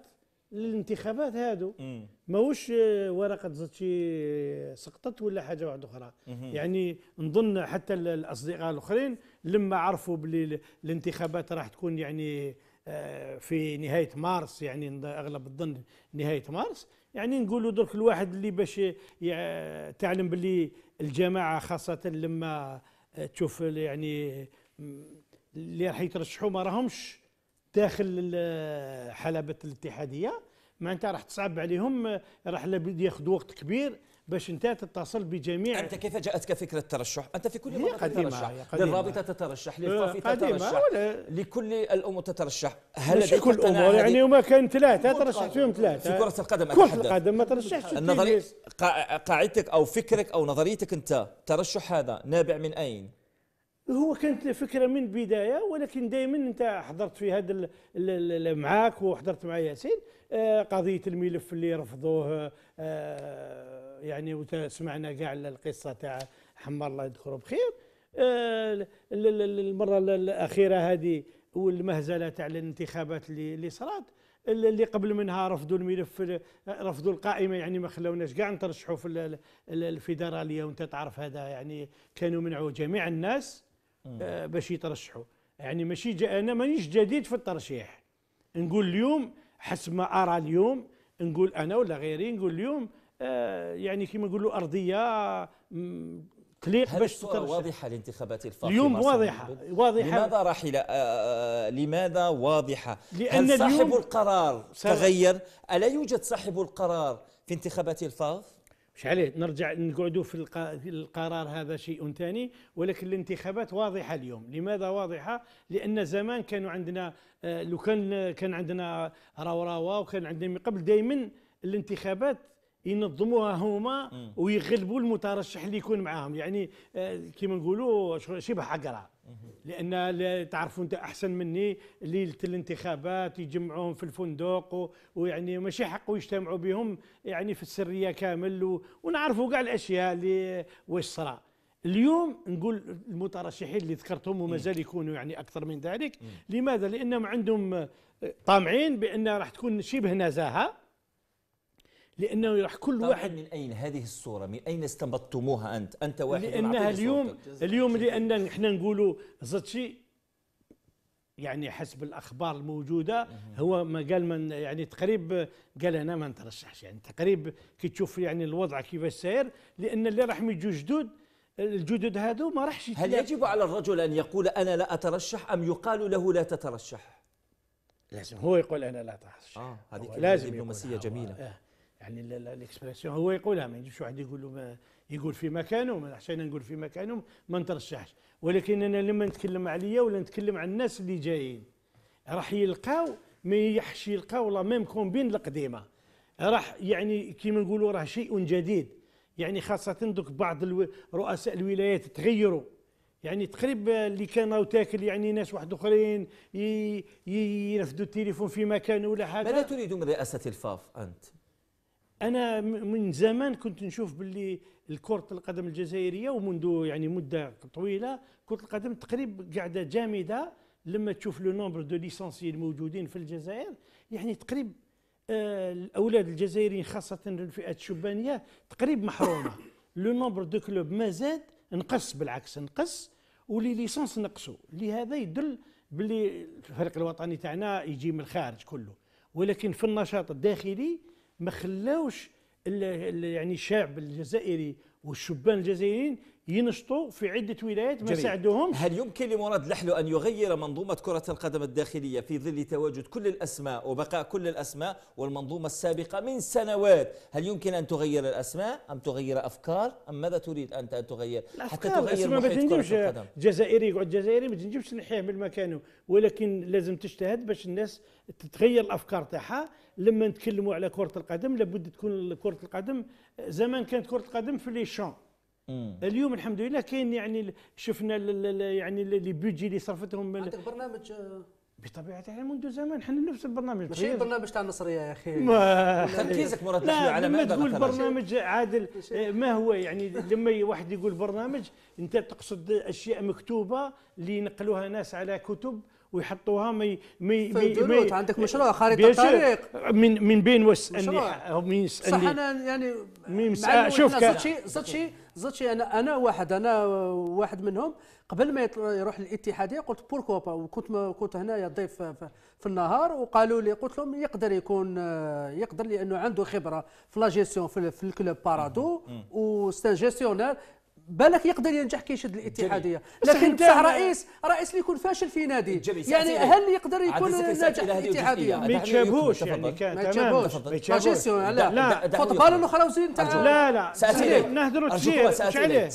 للانتخابات هادو ماهوش ورقه زدت شي سقطت ولا حاجه واحده اخرى يعني نظن حتى الاصدقاء الاخرين لما عرفوا بلي الانتخابات راح تكون يعني آه، في نهايه مارس يعني اغلب الظن نهايه مارس يعني نقولوا درك الواحد اللي باش تعلم باللي الجماعه خاصه لما تشوف يعني اللي راح يترشحوا ما راهمش داخل حلبة الاتحادية معناتها راح تصعب عليهم راح ياخذوا وقت كبير باش انت تتصل بجميع انت كيف جاءتك فكره الترشح؟ انت في كل مره تترشح للرابطه تترشح آه، للصافي تترشح لكل الامور تترشح هل مش كل الامور يعني هما كان ثلاثه ترشحت فيهم ثلاثه في كره القدم كره القدم ما ترشحش النظري قاعدتك او فكرك او نظريتك انت ترشح هذا نابع من اين؟ هو كانت فكره من البدايه ولكن دائما انت حضرت في هذا معاك وحضرت مع ياسين آه، قضيه الملف اللي رفضوه آه، يعني وسمعنا كاع القصه تاع حمار الله يذكره بخير المره آه، الاخيره هذه والمهزله تاع الانتخابات اللي صرات اللي قبل منها رفضوا الملف رفضوا القائمه يعني ما خلوناش كاع نترشحوا في الفيدراليه وانت تعرف هذا يعني كانوا منعوا جميع الناس آه، باش يترشحوا يعني ماشي انا مانيش جديد في الترشيح نقول اليوم حسب ما ارى اليوم نقول انا ولا غيري نقول اليوم آه، يعني كما نقولوا ارضيه تليق باش الصورة واضحة الانتخابات الفاقمة اليوم واضحة واضحة لماذا راحلة آه،, آه لماذا واضحة لأن هل صاحب القرار تغير ألا يوجد صاحب القرار في انتخابات الفاف مش عليه نرجع نقعدوا في القرار هذا شيء ثاني ولكن الانتخابات واضحه اليوم لماذا واضحه لان زمان كانوا عندنا آه، لو كان كان عندنا راوراوا وكان عندنا من قبل دائما الانتخابات ينظموها هما ويغلبوا المترشح اللي يكون معاهم يعني آه، كيما نقولوا شبه عقرة لان تعرفوا انت احسن مني ليله الانتخابات يجمعوهم في الفندق ويعني ماشي حق يجتمعوا بهم يعني في السريه كامل ونعرفوا كاع الاشياء اللي واش صرا اليوم نقول المترشحين اللي ذكرتهم ومازال يكونوا يعني اكثر من ذلك لماذا لانهم عندهم آه، طامعين بان راح تكون شبه نزاهه لانه راح كل طيب، واحد من اين هذه الصوره من اين استنبطتموها انت انت واحد لانها اليوم اليوم لان احنا نقولوا شيء يعني حسب الاخبار الموجوده هو ما قال من يعني تقريب قال انا ما نترشحش يعني تقريب كي تشوف يعني الوضع كيفاش ساير لان اللي راح يجوا جدود الجدد هذو ما راحش هل يجب على الرجل ان يقول انا لا اترشح ام يقال له لا تترشح؟ لازم هو يقول انا لا اترشح آه هذه لازم دبلوماسيه جميله آه. يعني الاكسبرسيون هو يقولها ما يجيش واحد يقول له يقول في مكانه ما نقول في مكانه ما نترشحش ولكن انا لما نتكلم عليا ولا نتكلم عن الناس اللي جايين راح يلقاو ما يحش يلقاو لا ميم كومبين القديمه راح يعني كيما نقولوا راه شيء جديد يعني خاصه دوك بعض رؤساء الولايات تغيروا يعني تقريبا اللي كانوا تاكل يعني ناس واحد اخرين يرفدوا التليفون في مكانه ولا حاجه ماذا تريد من رئاسه الفاف انت انا من زمان كنت نشوف باللي الكره القدم الجزائريه ومنذ يعني مده طويله كره القدم تقريبا قاعده جامده لما تشوف لو نومبر دو ليسونسي الموجودين في الجزائر يعني تقريبا آه، الاولاد الجزائريين خاصه الفئات الشبانيه تقريبا محرومه <coughs> لو نومبر دو كلوب ما زاد نقص بالعكس نقص ولي ليسونس نقصوا لهذا يدل باللي الفريق الوطني تاعنا يجي من الخارج كله ولكن في النشاط الداخلي ما خلاوش يعني الشعب الجزائري والشبان الجزائريين ينشطوا في عدة ولايات ما ساعدوهم هل يمكن لمراد لحلو أن يغير منظومة كرة القدم الداخلية في ظل تواجد كل الأسماء وبقاء كل الأسماء والمنظومة السابقة من سنوات هل يمكن أن تغير الأسماء أم تغير أفكار أم ماذا تريد أنت أن تغير حتى تغير محيط كرة القدم جزائري يقعد جزائري ما تنجمش نحيه من مكانه ولكن لازم تجتهد باش الناس تتغير الأفكار تاعها لما نتكلموا على كره القدم لابد تكون كره القدم زمان كانت كره القدم في لي شون اليوم الحمد لله كاين يعني شفنا يعني لي بيجي اللي صرفتهم عندك برنامج بطبيعه الحال منذ زمان حنا نفس البرنامج ماشي البرنامج طيب. تاع النصريه يا اخي تركيزك مراد لا على لما تقول برنامج عادل آه، ما هو يعني لما واحد يقول برنامج انت تقصد اشياء مكتوبه اللي ينقلوها ناس على كتب ويحطوها ما ما ما عندك مشروع خارطه طريق من من بين وس اني من صح انا يعني من شوف زدت شي زدت شي زدت شي انا انا واحد انا واحد منهم قبل ما يروح للاتحاديه قلت بوركو با وكنت كنت هنايا ضيف في النهار وقالوا لي قلت لهم يقدر يكون آه، يقدر لانه عنده خبره في لا في, في الكلوب بارادو وستان جيستيونير بالك يقدر ينجح كيشد الاتحاديه لكن تاع رئيس رئيس اللي يكون فاشل في نادي يعني هل يقدر يكون ناجح في الاتحاديه ما يتشابهوش يعني كان ما يتشابهوش ماشي لا فوتبال الاخرى تاع لا لا نهضروا تسير مش عليه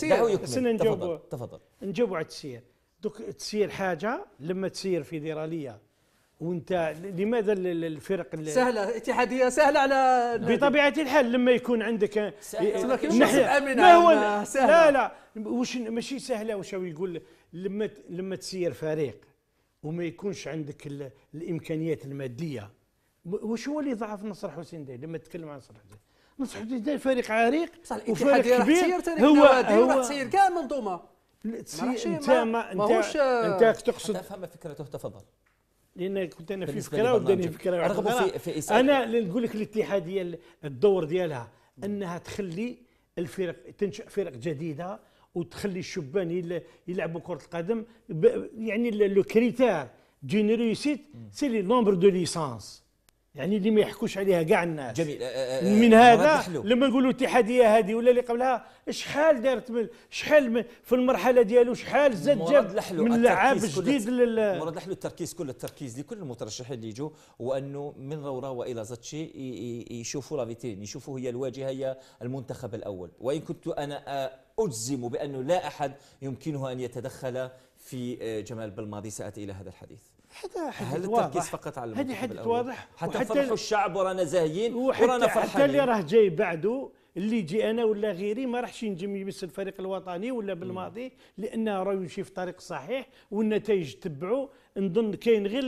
استنى نجاوبوا تفضل نجاوبوا على التسيير دوك التسيير حاجه لما تسير فيدراليه وانت لماذا الفرق سهله اتحاديه سهله على بطبيعه الحال لما يكون عندك سهله ما هو لا لا واش ماشي سهله واش يقول لما لما تسير فريق وما يكونش عندك الامكانيات الماديه واش هو اللي ضعف نصر حسين داير لما تتكلم عن نصر حسين نصر حسين داير فريق عريق وفريق كبير هو هو تسير كامل منظومه انت ما, انت انت تقصد فهم فكرته تفضل لان كنت انا في فكره وداني فكره في انا نقول لك الاتحاديه الدور ديالها انها تخلي الفرق تنشا فرق جديده وتخلي الشبان يلعبوا كره القدم يعني لو كريتير دون ريوسيت سي لي نومبر دو ليسانس يعني اللي ما يحكوش عليها كاع الناس جميل أه, أه،, أه،, أه، من هذا لما نقولوا الاتحاديه هذه ولا اللي قبلها شحال دارت شحال في المرحله ديالو شحال زاد جاب من لعاب جديد لل مراد لحلو التركيز كل التركيز لكل المترشحين اللي جو هو انه من روره والى زاتشي يشوفوا لا فيترين يشوفوا هي الواجهه هي المنتخب الاول وان كنت انا اجزم بانه لا احد يمكنه ان يتدخل في جمال بلماضي ساتي الى هذا الحديث هذا هل التركيز فقط على هذه حدث واضح حتى فرحوا الشعب ورانا زاهيين ورانا فرحانين حتى اللي راه جاي بعده اللي يجي انا ولا غيري ما راحش ينجم يمس الفريق الوطني ولا بالماضي لانه راه يمشي في طريق صحيح والنتائج تبعوا نظن كاين غير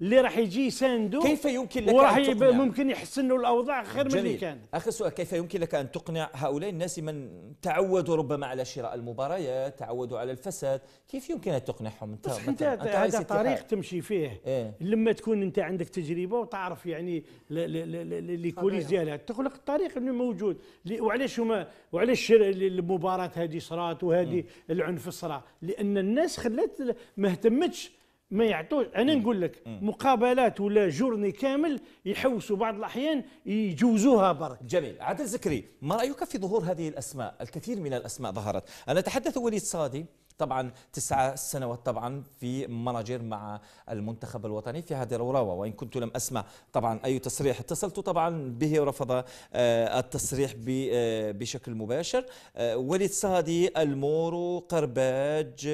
اللي راح يجي ساندو كيف يمكن لك وراح ممكن يحسنوا الاوضاع خير من اللي كان اخر سؤال كيف يمكن لك ان تقنع هؤلاء الناس من تعودوا ربما على شراء المباريات تعودوا على الفساد كيف يمكن ان تقنعهم انت انت هذا طريق تمشي فيه إيه؟ لما تكون انت عندك تجربه وتعرف يعني لي كوليس ديالها تخلق الطريق اللي موجود وعلاش هما وعلاش المباراه هذه صرات وهذه العنف صرا لان الناس خلات ما اهتمتش ما يعطوش انا نقول لك مقابلات ولا جورني كامل يحوسوا بعض الاحيان يجوزوها برك جميل عادل زكري ما رايك في ظهور هذه الاسماء الكثير من الاسماء ظهرت انا تحدث وليد صادي طبعا تسعة سنوات طبعا في مناجير مع المنتخب الوطني في هذه الروراوة وإن كنت لم أسمع طبعا أي تصريح اتصلت طبعا به ورفض آه، التصريح آه، بشكل مباشر آه، وليد صادي المورو قرباج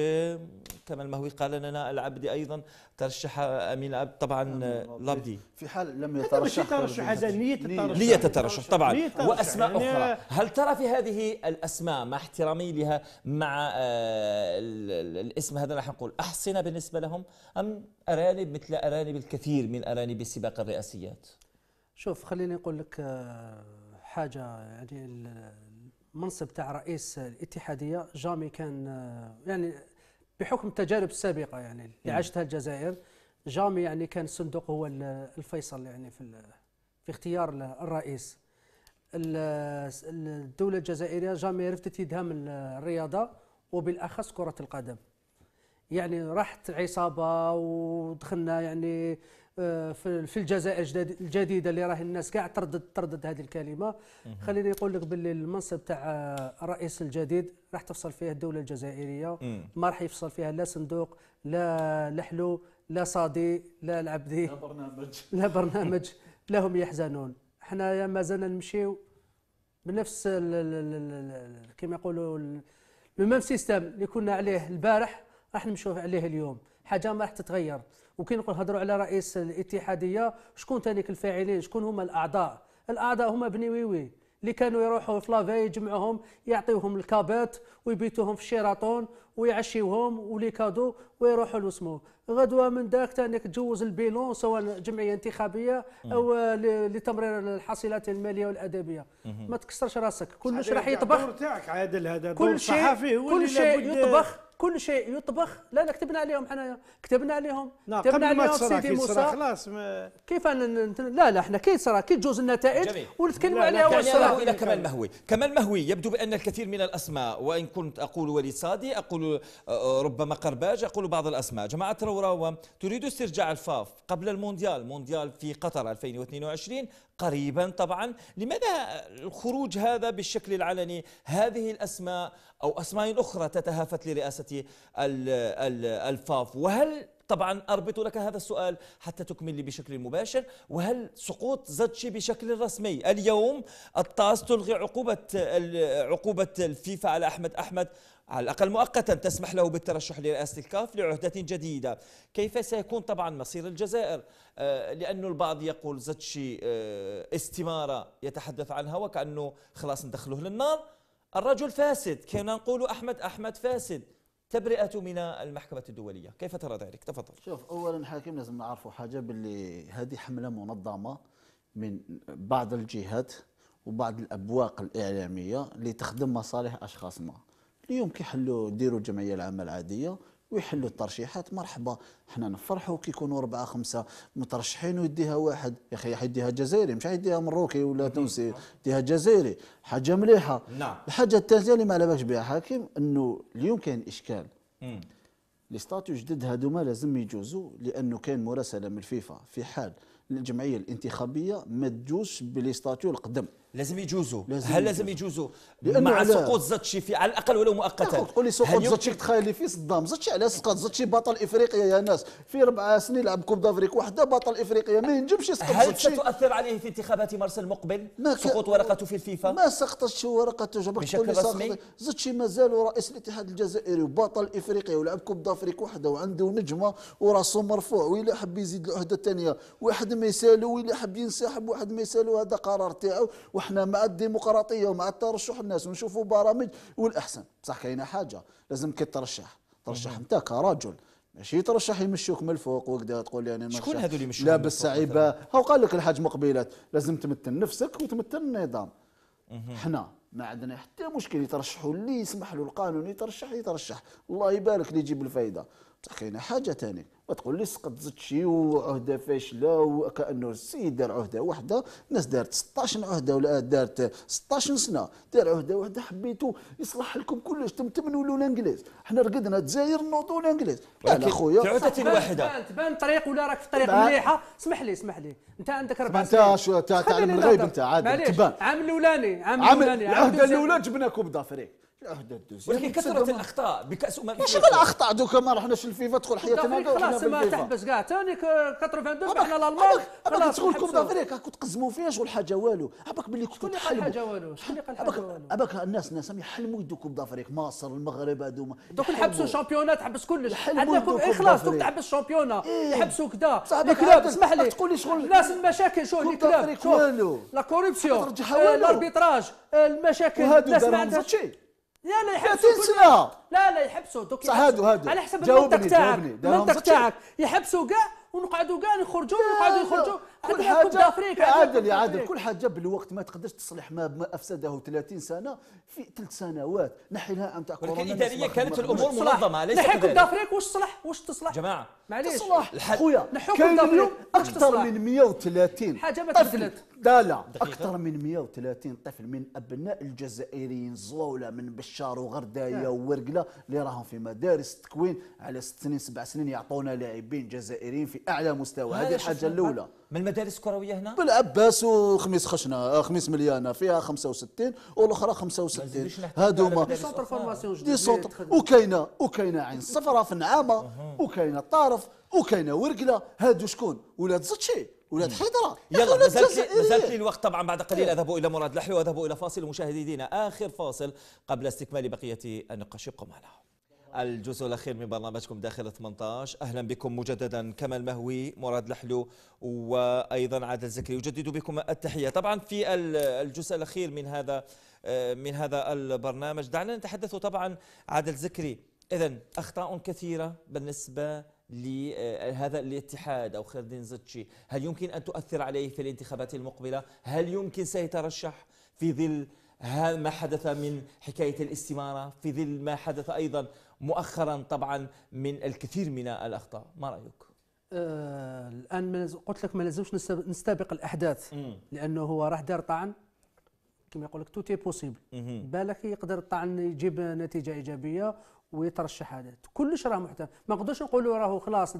كما المهوي قال لنا العبدي أيضا ترشح امين الاب طبعا آه، لابدي في حال لم يترشح ترشح هذا نيه الترشح نيه الترشح طبعا واسماء يعني اخرى هل ترى في هذه الاسماء مع احترامي لها مع آه، الاسم هذا راح نقول احصنه بالنسبه لهم ام ارانب مثل ارانب الكثير من ارانب السباق الرئاسيات شوف خليني اقول لك آه، حاجه يعني المنصب تاع رئيس الاتحاديه جامي كان يعني بحكم التجارب السابقه يعني اللي نعم. عاشتها الجزائر جامي يعني كان الصندوق هو الفيصل يعني في في اختيار الرئيس الدوله الجزائريه جامي رفضت يدها من الرياضه وبالاخص كره القدم يعني راحت عصابه ودخلنا يعني آه، في الجزائر الجديده اللي راه الناس كاع تردد تردد هذه الكلمه خليني نقول لك باللي المنصب تاع آه، الرئيس الجديد راح تفصل فيها الدوله الجزائريه ما راح يفصل فيها لا صندوق لا لحلو لا صادي لا العبدي لا برنامج <laughs> لا برنامج لا هم يحزنون ما مازلنا نمشيو بنفس كما يقولوا لو ميم سيستم اللي كنا عليه البارح راح نمشيو عليه اليوم حاجه ما راح تتغير وكي نقول هضروا على رئيس الاتحاديه شكون ثانيك الفاعلين شكون هما الاعضاء الاعضاء هما بنيويوي اللي كانوا يروحوا في لافي يجمعوهم يعطيوهم الكابات ويبيتوهم في الشيراتون ويعشيوهم ولي كادو ويروحوا لسمو غدوه من ذاك تانيك تجوز البيلون سواء جمعيه انتخابيه او لتمرير الحصيلات الماليه والادبيه ما تكسرش راسك كلش راح يطبخ تاعك عادل هذا كل شيء كل شيء يطبخ كل شيء يطبخ لا كتبنا عليهم حنايا كتبنا عليهم نعم، كتبنا عليهم سيدي موسى خلاص ما كيف لا لا احنا كي صرا كي تجوز النتائج ونتكلم عليها واش صرا الى كمال مهوي كمال مهوي يبدو بان الكثير من الاسماء وان كنت اقول وليد صادي اقول آه، آه، ربما قرباج اقول بعض الاسماء جماعه روراوه تريد استرجاع الفاف قبل المونديال مونديال في قطر 2022 قريبا طبعا لماذا الخروج هذا بالشكل العلني هذه الأسماء أو أسماء أخرى تتهافت لرئاسة الفاف وهل طبعا أربط لك هذا السؤال حتى تكمل لي بشكل مباشر وهل سقوط زدشي بشكل رسمي اليوم الطاس تلغي عقوبة عقوبة الفيفا على أحمد أحمد على الأقل مؤقتا تسمح له بالترشح لرئاسة الكاف لعهدة جديدة كيف سيكون طبعا مصير الجزائر آه، لأن البعض يقول زتشي آه، استمارة يتحدث عنها وكأنه خلاص ندخله للنار الرجل فاسد كنا نقول أحمد أحمد فاسد تبرئته من المحكمة الدولية كيف ترى ذلك تفضل شوف أولا حاكم لازم نعرفوا حاجة باللي هذه حملة منظمة من بعض الجهات وبعض الأبواق الإعلامية لتخدم مصالح أشخاص ما اليوم كيحلوا نديروا الجمعيه العامه العاديه ويحلوا الترشيحات مرحبا حنا نفرحوا كي يكونوا اربعه خمسه مترشحين ويديها واحد يا اخي يديها جزائري مش يديها مروكي ولا تونسي يديها جزائري حاجه مليحه نعم الحاجه الثانيه اللي ما على بها حاكم انه اليوم كاين اشكال لي ستاتيو جدد هذوما لازم يجوزوا لانه كاين مراسله من الفيفا في حال الجمعيه الانتخابيه ما تجوزش بلي ستاتيو القدم لازم يجوزوا لازم هل لازم يجوزوا مع سقوط زاتشي على الاقل ولو مؤقتا تقول لي سقوط زاتشي تخيلي في صدام زاتشي على سقط زاتشي بطل افريقيا يا ناس في اربع سنين لعب كوب دافريك وحده بطل افريقيا ما ينجمش يسقط هل زتشي. ستؤثر عليه في انتخابات مارس المقبل سقوط ورقته في الفيفا ما سقطتش ورقته جابك بشكل رسمي زاتشي مازال رئيس الاتحاد الجزائري وبطل افريقيا ولعب كوب دافريك وحده وعنده نجمه وراسه مرفوع ويلا حب يزيد العهده الثانيه واحد ما يسالو ويلا حب ينسحب واحد ما يسالو هذا قرار تاعو احنا مع الديمقراطيه ومع ترشح الناس ونشوفوا برامج والاحسن بصح كاينه حاجه لازم كي ترشح ترشح انت كرجل ماشي ترشح يمشوك من الفوق وكذا تقول لي انا شكون هذول اللي لابس عيبه هو قال لك الحاج مقبلات لازم تمثل نفسك وتمثل النظام حنا ما عندنا حتى مشكل يترشحوا اللي يسمح له القانون يترشح يترشح الله يبارك اللي يجيب الفائده تخينا حاجه ثاني تقول لي سقط زدت شي وعهده فاشله وكانه السيد دار عهده واحده الناس دارت 16 عهده ولا دارت 16 سنه دار عهده واحده حبيتو يصلح لكم كلش تم له الانجليز حنا رقدنا الجزائر نوضوا الانجليز لا خويا في عهده واحده تبان طريق ولا راك في طريق مليحه اسمح لي اسمح لي انت عندك ربع سنين انت شو تعلم الغيب انت عاد تبان العام الاولاني العام الاولاني العهده الاولى جبناكم دافريك ولكن كثره الاخطاء بكاس امم شغل الاخطاء دوكا ما رحناش الفيفا تدخل حياتنا خلاص ما تحبس كاع ثاني 92 حنا الالمان خلاص تقول لكم دافريكا كنت تقزموا فيها شغل حاجه والو عباك باللي كنت تحلموا حاجه والو شكون اللي قال حاجه والو عباك الناس الناس يحلموا يدوكم دافريك مصر المغرب هذوما دوك نحبسوا الشامبيونات تحبس كلش عندكم خلاص دوك تحبس الشامبيونا إيه. يحبسوا كدا الكلاب اسمح لي تقول لي شغل الناس المشاكل شوف الكلاب شوف لا كوربسيون آه، الاربيتراج المشاكل الناس ما عندهاش لا لا يحبسوا 30 سنه لا لا يحبسوا دوك صح هادو هادو على حسب المنطق تاعك المنطق تاعك يحبسوا كاع ونقعدوا كاع نخرجوا ونقعدوا يخرجوا كل حاجه يا عادل يا عادل كل حاجه بالوقت ما تقدرش تصلح ما, افسده 30 سنه في ثلاث سنوات نحي لها انت ولكن الاداريه كانت الامور منظمه ليس نحي كوب دافريك واش تصلح واش تصلح جماعه معليش تصلح خويا نحي دافريك اكثر من 130 حاجه ما تبدلت لا لا أكثر من 130 طفل من أبناء الجزائريين زلولة من بشار وغرداية نعم. وورقلة اللي راهم في مدارس التكوين على ست سنين سبع سنين يعطونا لاعبين جزائريين في أعلى مستوى هذه الحاجة الأولى من المدارس الكروية هنا؟ بالعباس وخميس خشنة آه، خميس مليانة فيها 65 والأخرى 65 هذوما دي دي سونتر وكاينة وكاينة عين صفرة في نعامه وكاينة طارف وكاينة ورقلة هادو شكون ولاد زتشي ولاد حيدرة يلا نزلت إيه. لي الوقت طبعا بعد قليل إيه. اذهب الى مراد لحي واذهب الى فاصل مشاهدينا اخر فاصل قبل استكمال بقيه النقاش ابقوا معنا الجزء الأخير من برنامجكم داخل 18 أهلا بكم مجددا كمال مهوي مراد لحلو وأيضا عادل زكري يجدد بكم التحية طبعا في الجزء الأخير من هذا آه، من هذا البرنامج دعنا نتحدث طبعا عادل زكري إذا أخطاء كثيرة بالنسبة لهذا آه، الاتحاد أو خالدين زتشي هل يمكن أن تؤثر عليه في الانتخابات المقبلة؟ هل يمكن سيترشح في ظل ما حدث من حكاية الاستمارة في ظل ما حدث أيضا مؤخرا طبعا من الكثير من الأخطاء ما رأيك؟ آه، الان آه قلت لك ما لازمش نستبق الاحداث مم. لانه هو راح دار طعن كما يقول لك توتي بوسيبل بالك يقدر الطعن يجيب نتيجه ايجابيه ويطر الشهادات كلش راه محتمل ما نقدرش نقولوا راه خلاص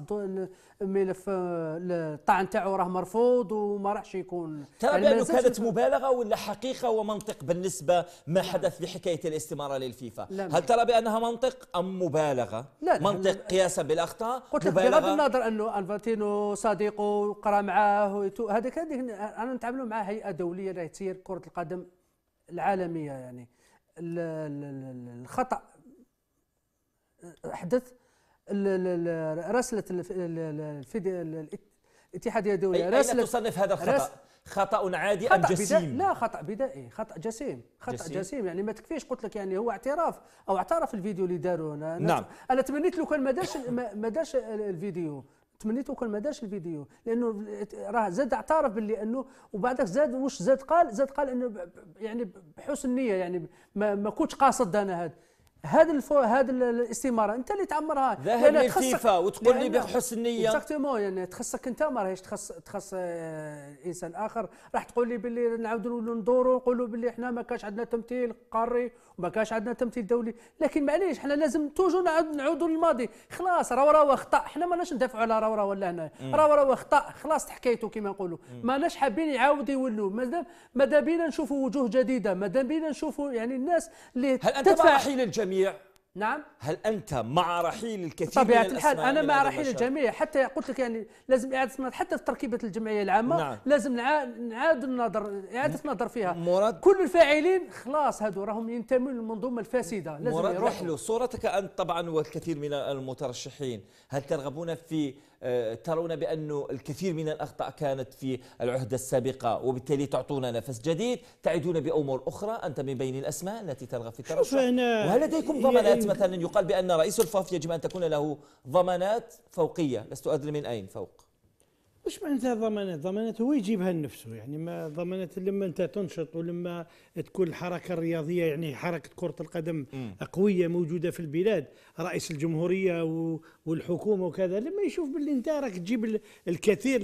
الملف الطعن تاعو راه مرفوض وما راحش يكون تابع يعني لو كانت مبالغه ولا حقيقه ومنطق بالنسبه ما حدث بحكايه الاستماره للفيفا هل ترى بانها منطق ام مبالغه لا منطق قياسا بالاخطاء قلت لك بغض النظر انه الفاتينو صديقه وقرا معاه هذاك انا نتعاملوا مع هيئه دوليه اللي تسير كره القدم العالميه يعني الخطا حدث رسلت الاتحاديه الدوليه اين تصنف هذا الخطا خطا عادي ام جسيم لا خطا بدائي خطا جسيم خطا جسيم. جسيم يعني ما تكفيش قلت لك يعني هو اعتراف او اعترف الفيديو اللي داروا انا نعم انا تمنيت لو كان ما داش ما داش الفيديو تمنيت وكان ما داش الفيديو لانه راه زاد اعترف باللي انه وبعدك زاد واش زاد قال زاد قال انه يعني بحسن نيه يعني ما, ما كنتش قاصد انا هذا هذا الفو... هذا الاستماره انت اللي تعمرها ذهب للفيفا وتقول لي بحسن نيه اكزاكتومون يعني تخصك انت ما راهيش تخص تخص آه، انسان اخر راح تقول لي باللي نعاودوا ندوروا نقولوا باللي احنا ما كانش عندنا تمثيل قاري وما كانش عندنا تمثيل دولي لكن معليش احنا لازم توجو نعودوا للماضي خلاص راهو راهو خطا ما ماناش ندافعوا على راهو راهو ولا هنا راهو راهو خطا خلاص حكايته كما نقولوا ماناش حابين يعاودوا يولوا مادام مادام بينا نشوفوا وجوه جديده مادام بينا نشوفوا يعني الناس اللي هل انت تدفع... حيل الجميع الجميع نعم هل انت مع رحيل الكثير طبيعه من الحال انا مع رحيل الجميع حتى قلت لك يعني لازم اعاده حتى في تركيبه الجمعيه العامه نعم. لازم نعاد النظر اعاده النظر فيها مراد كل الفاعلين خلاص هذو راهم ينتمون للمنظومه الفاسده لازم مراد رحلو صورتك انت طبعا والكثير من المترشحين هل ترغبون في آه، ترون بأن الكثير من الأخطاء كانت في العهدة السابقة وبالتالي تعطونا نفس جديد تعدون بأمور أخرى أنت من بين الأسماء التي ترغب في الترشح وهل لديكم ضمانات مثلا يقال بأن رئيس الفاف يجب أن تكون له ضمانات فوقية لست أدري من أين فوق واش معناتها ضمانات ضمانات هو يجيبها لنفسه يعني ما ضمانات لما انت تنشط ولما تكون الحركه الرياضيه يعني حركه كره القدم م. قويه موجوده في البلاد رئيس الجمهوريه والحكومه وكذا لما يشوف باللي انت راك تجيب الكثير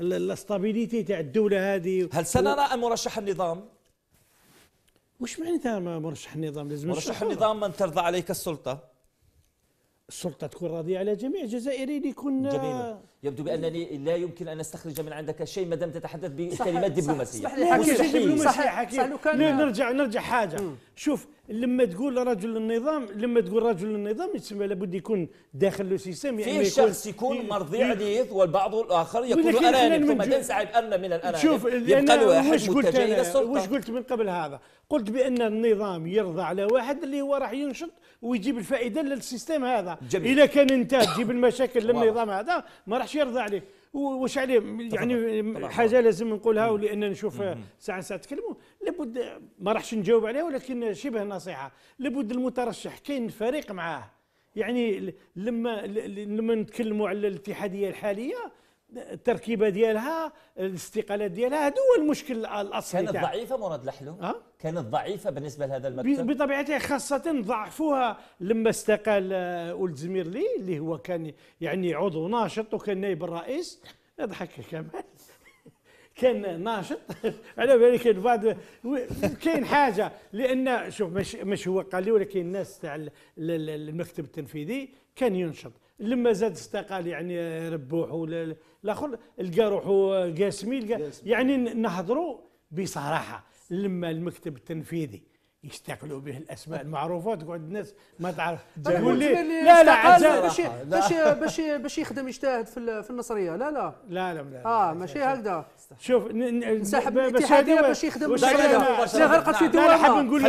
للاستابيليتي تاع الدوله هذه هل سنرى مرشح النظام واش معناتها مرشح النظام لازم مرشح النظام من ترضى عليك السلطه السلطه تكون راضيه على جميع الجزائريين يكون جميل. يبدو بانني لا يمكن ان استخرج من عندك شيء ما دام تتحدث بكلمات دبلوماسيه صح حكيم صح صح نرجع نرجع حاجه مم. شوف لما تقول رجل النظام لما تقول رجل النظام يسمى لابد يكون داخل لو سيستم يعني في شخص يكون مرضي عليه والبعض الاخر يكون اناني ثم تنسحب ان من الاناني شوف يبقى واحد متجه الى السلطه واش قلت من قبل هذا قلت بان النظام يرضى على واحد اللي هو راح ينشط ويجيب الفائده للسيستم هذا جميل. اذا كان انت تجيب المشاكل للنظام هذا ما راحش باش يرضى عليه واش عليه يعني حاجه لازم نقولها ولان نشوف ساعه ساعه تكلموا لابد ما راحش نجاوب عليها ولكن شبه نصيحه لابد المترشح كاين فريق معاه يعني لما لما نتكلموا على الاتحاديه الحاليه التركيبه ديالها الاستقالات ديالها هذا هو المشكل الاصلي كانت ضعيفه مراد لحلو أه؟ كانت ضعيفه بالنسبه لهذا المكتب بطبيعتها خاصه ضعفوها لما استقال آه، ولد زميرلي اللي هو كان يعني عضو ناشط وكان نائب الرئيس يضحك كمان <laughs> كان ناشط <laughs> على بالي كاين بعض كاين حاجه لان شوف مش, هو قال لي ولكن الناس تاع المكتب التنفيذي كان ينشط لما زاد استقال يعني آه، ربوح ولا الاخر لقى روحو قاسمي يعني نهضروا بصراحه لما المكتب التنفيذي يستقلوا به الاسماء المعروفه تقعد الناس ما تعرف تقول لي لا لا باش باش باش باش يخدم يجتهد في في النصريه لا لا لا لا, لا اه ماشي هكذا شوف انسحب من الاتحاديه باش يخدم النصريه لا غير قد في دولة حاب نقول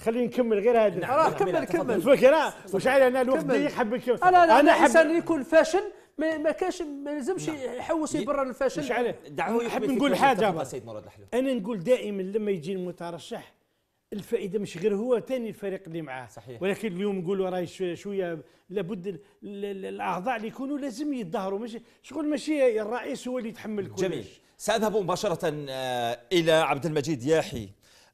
خليني نكمل غير هذا راه كمل كمل الفكره واش انا الوقت ضيق حاب نكمل انا حاب الانسان يكون فاشل ما, ما كاش ما لازمش نعم. يحوس برا الفشل مش عليه دعوه يحب نقول حاجه سيد مراد الحلو انا نقول دائما لما يجي المترشح الفائده مش غير هو ثاني الفريق اللي معاه صحيح. ولكن اليوم نقولوا راهي شويه لابد الاعضاء اللي يكونوا لازم يتظاهروا مش شغل ماشي الرئيس هو اللي يتحمل كل جميل ساذهب مباشره آه، الى عبد المجيد ياحي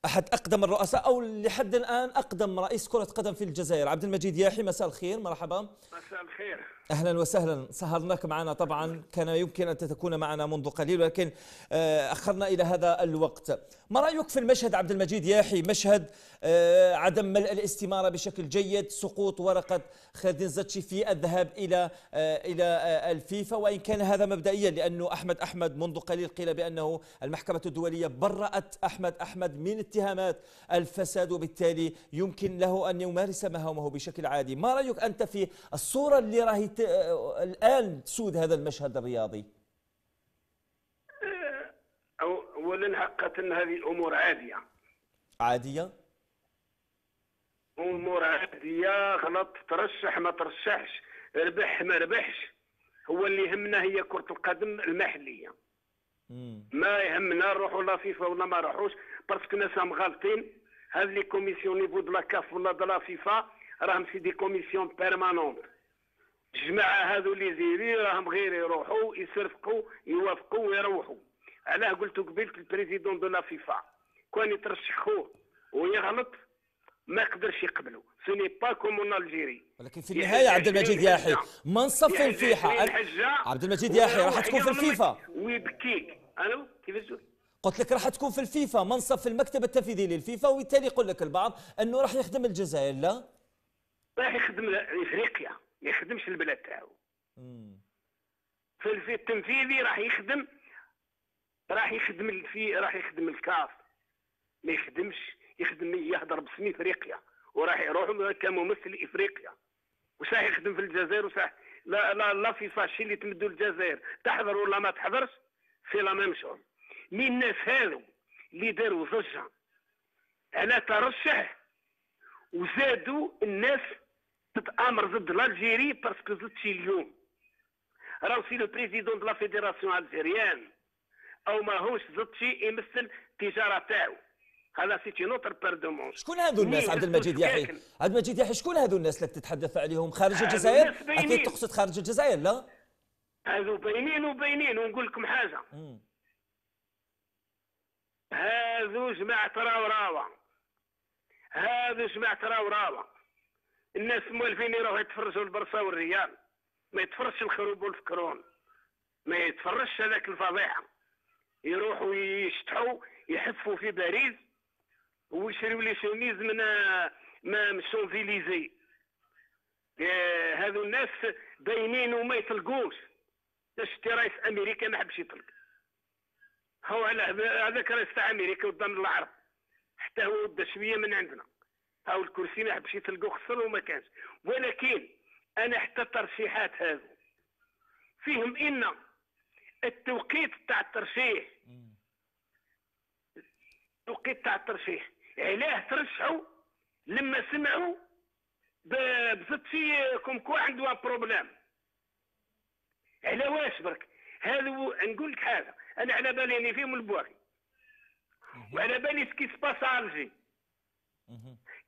احد اقدم الرؤساء او لحد الان اقدم رئيس كره قدم في الجزائر عبد المجيد ياحي مساء الخير مرحبا مساء الخير اهلا وسهلا سهرناك معنا طبعا كان يمكن ان تكون معنا منذ قليل ولكن آه، اخرنا الى هذا الوقت ما رايك في المشهد عبد المجيد ياحي مشهد آه، عدم ملء الاستماره بشكل جيد سقوط ورقه خادن زتشي في الذهاب الى آه، الى الفيفا وان كان هذا مبدئيا لانه احمد احمد منذ قليل قيل بانه المحكمه الدوليه برات احمد احمد من اتهامات الفساد وبالتالي يمكن له ان يمارس مهامه بشكل عادي ما رايك انت في الصوره اللي راهي أنت الآن تسود هذا المشهد الرياضي؟ آه، أولا حقا هذه أمور عادية عادية؟ أمور عادية غلط ترشح ما ترشحش ربح ما ربحش هو اللي يهمنا هي كرة القدم المحلية ما يهمنا نروحوا لا فيفا ولا ما نروحوش باسكو راهم غالطين هاد لي كوميسيون نيفو دو لا كاف ولا دو لا فيفا راهم سي دي كوميسيون بيرمانونت الجماعه هذو اللي زيري راهم غير يروحوا يصرفقوا يوافقوا ويروحوا علاه قلت قبيله البريزيدون دو لا فيفا كون يترشح خوه ويغلط ما قدرش يقبلوا سوني با كومون الجيري ولكن في النهايه عبد المجيد ياحي منصف الفيحة عبد المجيد ياحي راح تكون في الفيفا ويبكيك انا كيفاش قلت لك راح تكون في الفيفا منصف المكتب التنفيذي للفيفا وبالتالي يقول لك البعض انه راح يخدم الجزائر لا راح يخدم افريقيا ما يخدمش البلاد تاعو في التنفيذي راح يخدم راح يخدم في راح يخدم الكاف ما يخدمش يخدم يهضر باسم افريقيا وراح يروح كممثل افريقيا وساح يخدم في الجزائر وساح لا لا لا في فاشي اللي تمدوا الجزائر تحضر ولا ما تحضرش في لا ميم شوز مي الناس هذو اللي داروا ضجه على ترشح وزادوا الناس تتامر ضد لالجيري باسكو ضد شي اليوم راهو سي لو بريزيدون دو لا فيديراسيون الجيريان او ماهوش ضد شي يمثل التجاره تاعو هذا سيتي نوتر بير دو مون شكون هذو الناس عبد المجيد يحيى عبد المجيد يحيى شكون هذو الناس اللي تتحدث عليهم خارج الجزائر اكيد تقصد خارج الجزائر لا هذو باينين وباينين ونقول لكم حاجه مم. هذو جماعه راوراوا هذو جماعه راوراوا الناس موالفين يروحوا يتفرجوا البرصه والريال ما يتفرجش الخروب والفكرون ما يتفرجش هذاك الفضيحه يروحوا يشتحوا يحفوا في باريس ويشريوا لي شوميز من آه، من الشونزيليزي آه هذو الناس باينين وما يطلقوش شتي رئيس امريكا ما حبش يطلق هو على هذاك رئيس تاع امريكا قدام العرب حتى هو ودى شويه من عندنا او الكرسي نحب مشيت يتلقوا خسر وما كانش ولكن انا حتى الترشيحات هذا فيهم ان التوقيت تاع الترشيح التوقيت تاع الترشيح علاه ترشحوا لما سمعوا بزت فيكم كو عنده بروبليم على واش برك هذا نقول لك حاجه انا على بالي اني فيهم البواكي وعلى بالي سكي سباس الجي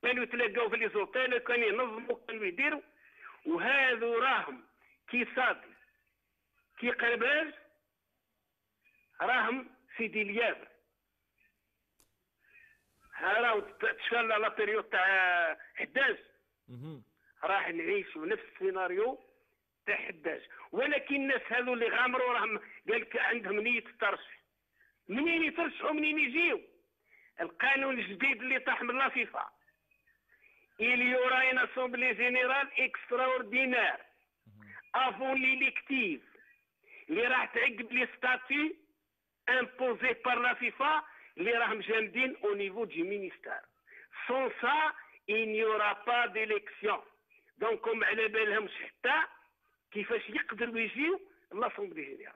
كانوا يتلاقاو في ليزوتيل كانوا ينظموا كانوا يديروا وهذو راهم كي صاد كي قرباج راهم في ديلياب راهو تشكال لا بيريود تاع 11 راح نعيش نفس السيناريو تاع 11 ولكن الناس هذو اللي غامروا راهم قال لك عندهم نيه الترشح منين يترشحوا منين يجيو القانون الجديد اللي طاح من لافيفا il y aura une assemblée générale extraordinaire avant l'élective. Les les statuts imposés par la FIFA, les Ramjamdin au niveau du ministère. Sans ça, il n'y aura pas d'élection. Donc, comme elle est belle, qui fait l'Assemblée générale.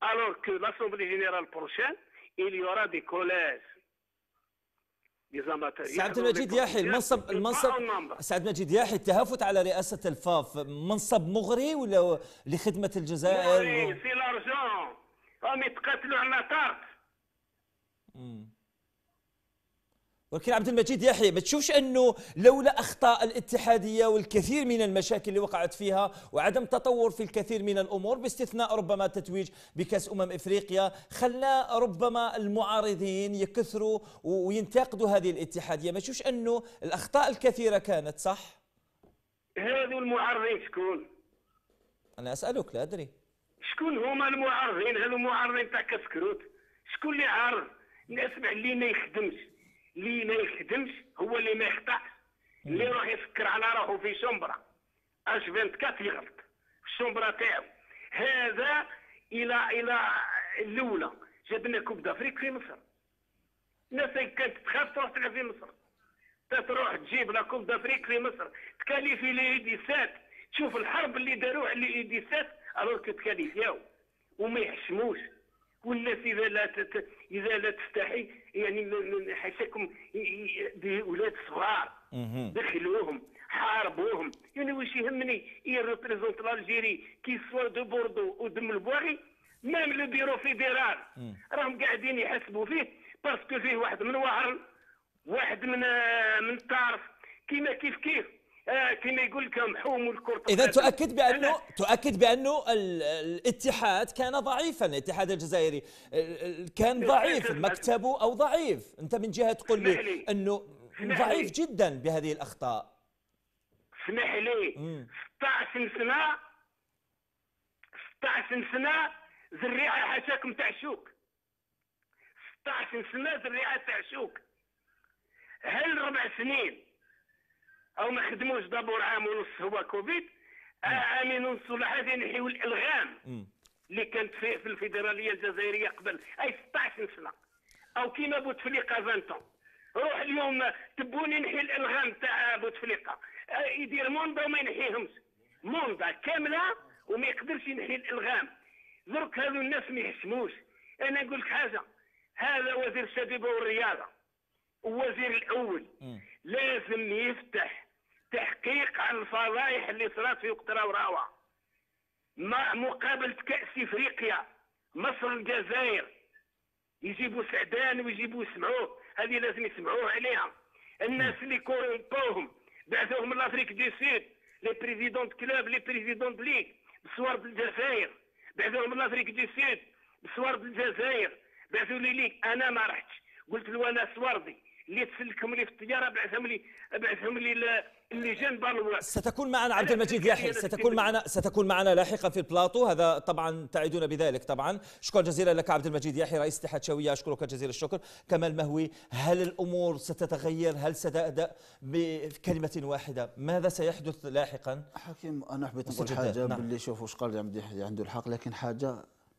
Alors que l'Assemblée générale prochaine, il y aura des collèges. سعد المجيد ياحي المنصب المنصب سعد المجيد ياحي التهافت على رئاسه الفاف منصب مغري ولا لخدمه الجزائر مغري سي لارجون راهم يتقاتلوا على طارت ولكن عبد المجيد يحيى ما تشوفش انه لولا اخطاء الاتحاديه والكثير من المشاكل اللي وقعت فيها وعدم تطور في الكثير من الامور باستثناء ربما التتويج بكاس امم افريقيا خلى ربما المعارضين يكثروا وينتقدوا هذه الاتحاديه ما تشوفش انه الاخطاء الكثيره كانت صح هذو المعارضين شكون انا اسالك لا ادري شكون هما المعارضين هذو المعارضين تاع كسكروت شكون اللي عارض الناس اللي ما يخدمش اللي ما يخدمش هو اللي ما يخطأش اللي يروح يفكر على روحه في شمبرا اش 24 يغلط في تاعو هذا الى الى الاولى جابنا كوب دافريك في مصر الناس كانت تخاف تروح تلعب في مصر تروح تجيب لا كوب دافريك في مصر تكاليفي ليديسات تشوف الحرب اللي داروها ليديسات الوغ تكاليفياو وما يحشموش والناس اذا لا تت... اذا لا تفتحي يعني حاشاكم بولاد صغار دخلوهم حاربوهم يعني واش يهمني ريبريزونت لالجيري كي سوا دو بوردو ودم البواغي ميم لو بيرو فيدرال راهم قاعدين يحسبوا فيه باسكو فيه واحد من وهران واحد من آه، من طارف كيما كيف كيف كما آه، يقول لك محوم الكره اذا تؤكد بانه تؤكد بانه الاتحاد كان ضعيفا الاتحاد الجزائري كان ضعيف مكتبه او ضعيف انت من جهه تقول لي انه ضعيف جدا بهذه الاخطاء اسمح لي 16 سنه 16 سنه ذريعه حشاكم تاع شوك 16 سنه ذريعه تاع شوك هل ربع سنين او ما خدموش دابور عام ونص هو كوفيد آه، عامين ونص ولا حاجه نحيو الالغام اللي كانت في, في الفيدراليه الجزائريه قبل اي 16 سنه او كيما بوتفليقه 20 روح اليوم تبوني نحي الالغام تاع بوتفليقه آه، يدير موندا وما ينحيهمش موندا كامله وما يقدرش ينحي الالغام درك هذو الناس ما يحشموش انا نقول لك حاجه هذا وزير الشبيبه والرياضه ووزير الاول لازم يفتح تحقيق عن الفضائح اللي صارت في قطره وراوه مقابله كاس افريقيا مصر الجزائر يجيبوا سعدان ويجيبوا يسمعوه هذه لازم يسمعوه عليها الناس اللي كورمبوهم بعثوهم لافريك دي سود لي بريزيدون كلوب لي بريزيدون ليغ بصوارد الجزائر بعثوهم لافريك دي سود بصوارد الجزائر بعثوا لي ليك انا ما رحتش قلت له انا سواردي اللي تسلكهم لي في الطياره بعثهم لي بعثهم لي اللجان برلمان ستكون معنا عبد المجيد يحيى ستكون معنا ستكون معنا لاحقا في البلاطو هذا طبعا تعيدون بذلك طبعا شكرا جزيلا لك عبد المجيد يحيى رئيس اتحاد شويه اشكرك جزيل الشكر كمال مهوي هل الامور ستتغير هل ستبدا بكلمه واحده ماذا سيحدث لاحقا حكيم انا حبيت نقول حاجه نعم. باللي شوفوا واش قال عبد يحيى عنده الحق لكن حاجه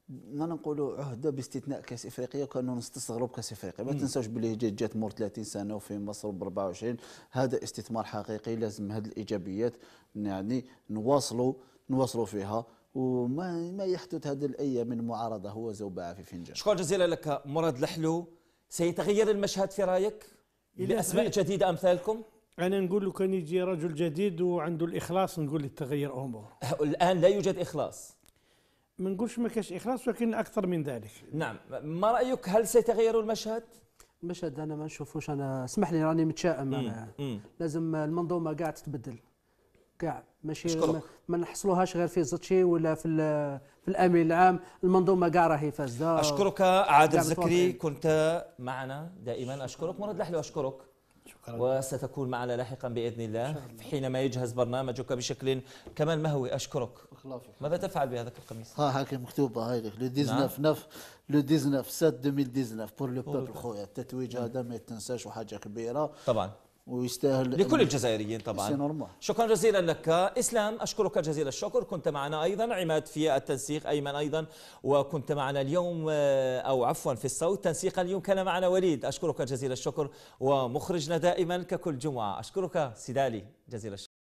ما نقولوا عهده باستثناء كاس افريقيا وكانوا نستصغروا بكاس افريقيا ما تنساوش باللي جات مور 30 سنه وفي مصر ب 24 هذا استثمار حقيقي لازم هذه الايجابيات يعني نواصلوا نواصلوا فيها وما ما يحدث هذه الايام من معارضه هو زوبعه في فنجان شكرا جزيلا لك مراد الحلو سيتغير المشهد في رايك باسماء جديده امثالكم انا نقول له كان يجي رجل جديد وعنده الاخلاص نقول تغير امور الان لا يوجد اخلاص ما نقولش ما كاش اخلاص ولكن اكثر من ذلك نعم ما رايك هل سيتغير المشهد المشهد انا ما نشوفوش انا اسمح لي راني متشائم انا لازم المنظومه كاع تتبدل كاع ماشي ما, ما نحصلوهاش غير في زتشي ولا في في الامين العام المنظومه كاع راهي فاسده اشكرك عادل زكري كنت معنا دائما اشكرك مراد لحلو اشكرك شكرا وستكون معنا لاحقا باذن الله حينما يجهز برنامجك بشكل كمال مهوي اشكرك ماذا تفعل بهذا القميص؟ ها هاك مكتوبه هاي لو 19 نعم. نف لو 19 7 2019 بور لو بوبل خويا التتويج هذا ما تنساش وحاجه كبيره طبعا ويستاهل لكل الجزائريين طبعا شكرا جزيلا لك اسلام اشكرك جزيل الشكر كنت معنا ايضا عماد في التنسيق ايمن ايضا وكنت معنا اليوم آه، او عفوا في الصوت تنسيق اليوم كان معنا وليد اشكرك جزيل الشكر ومخرجنا دائما ككل جمعه اشكرك سيدالي جزيل الشكر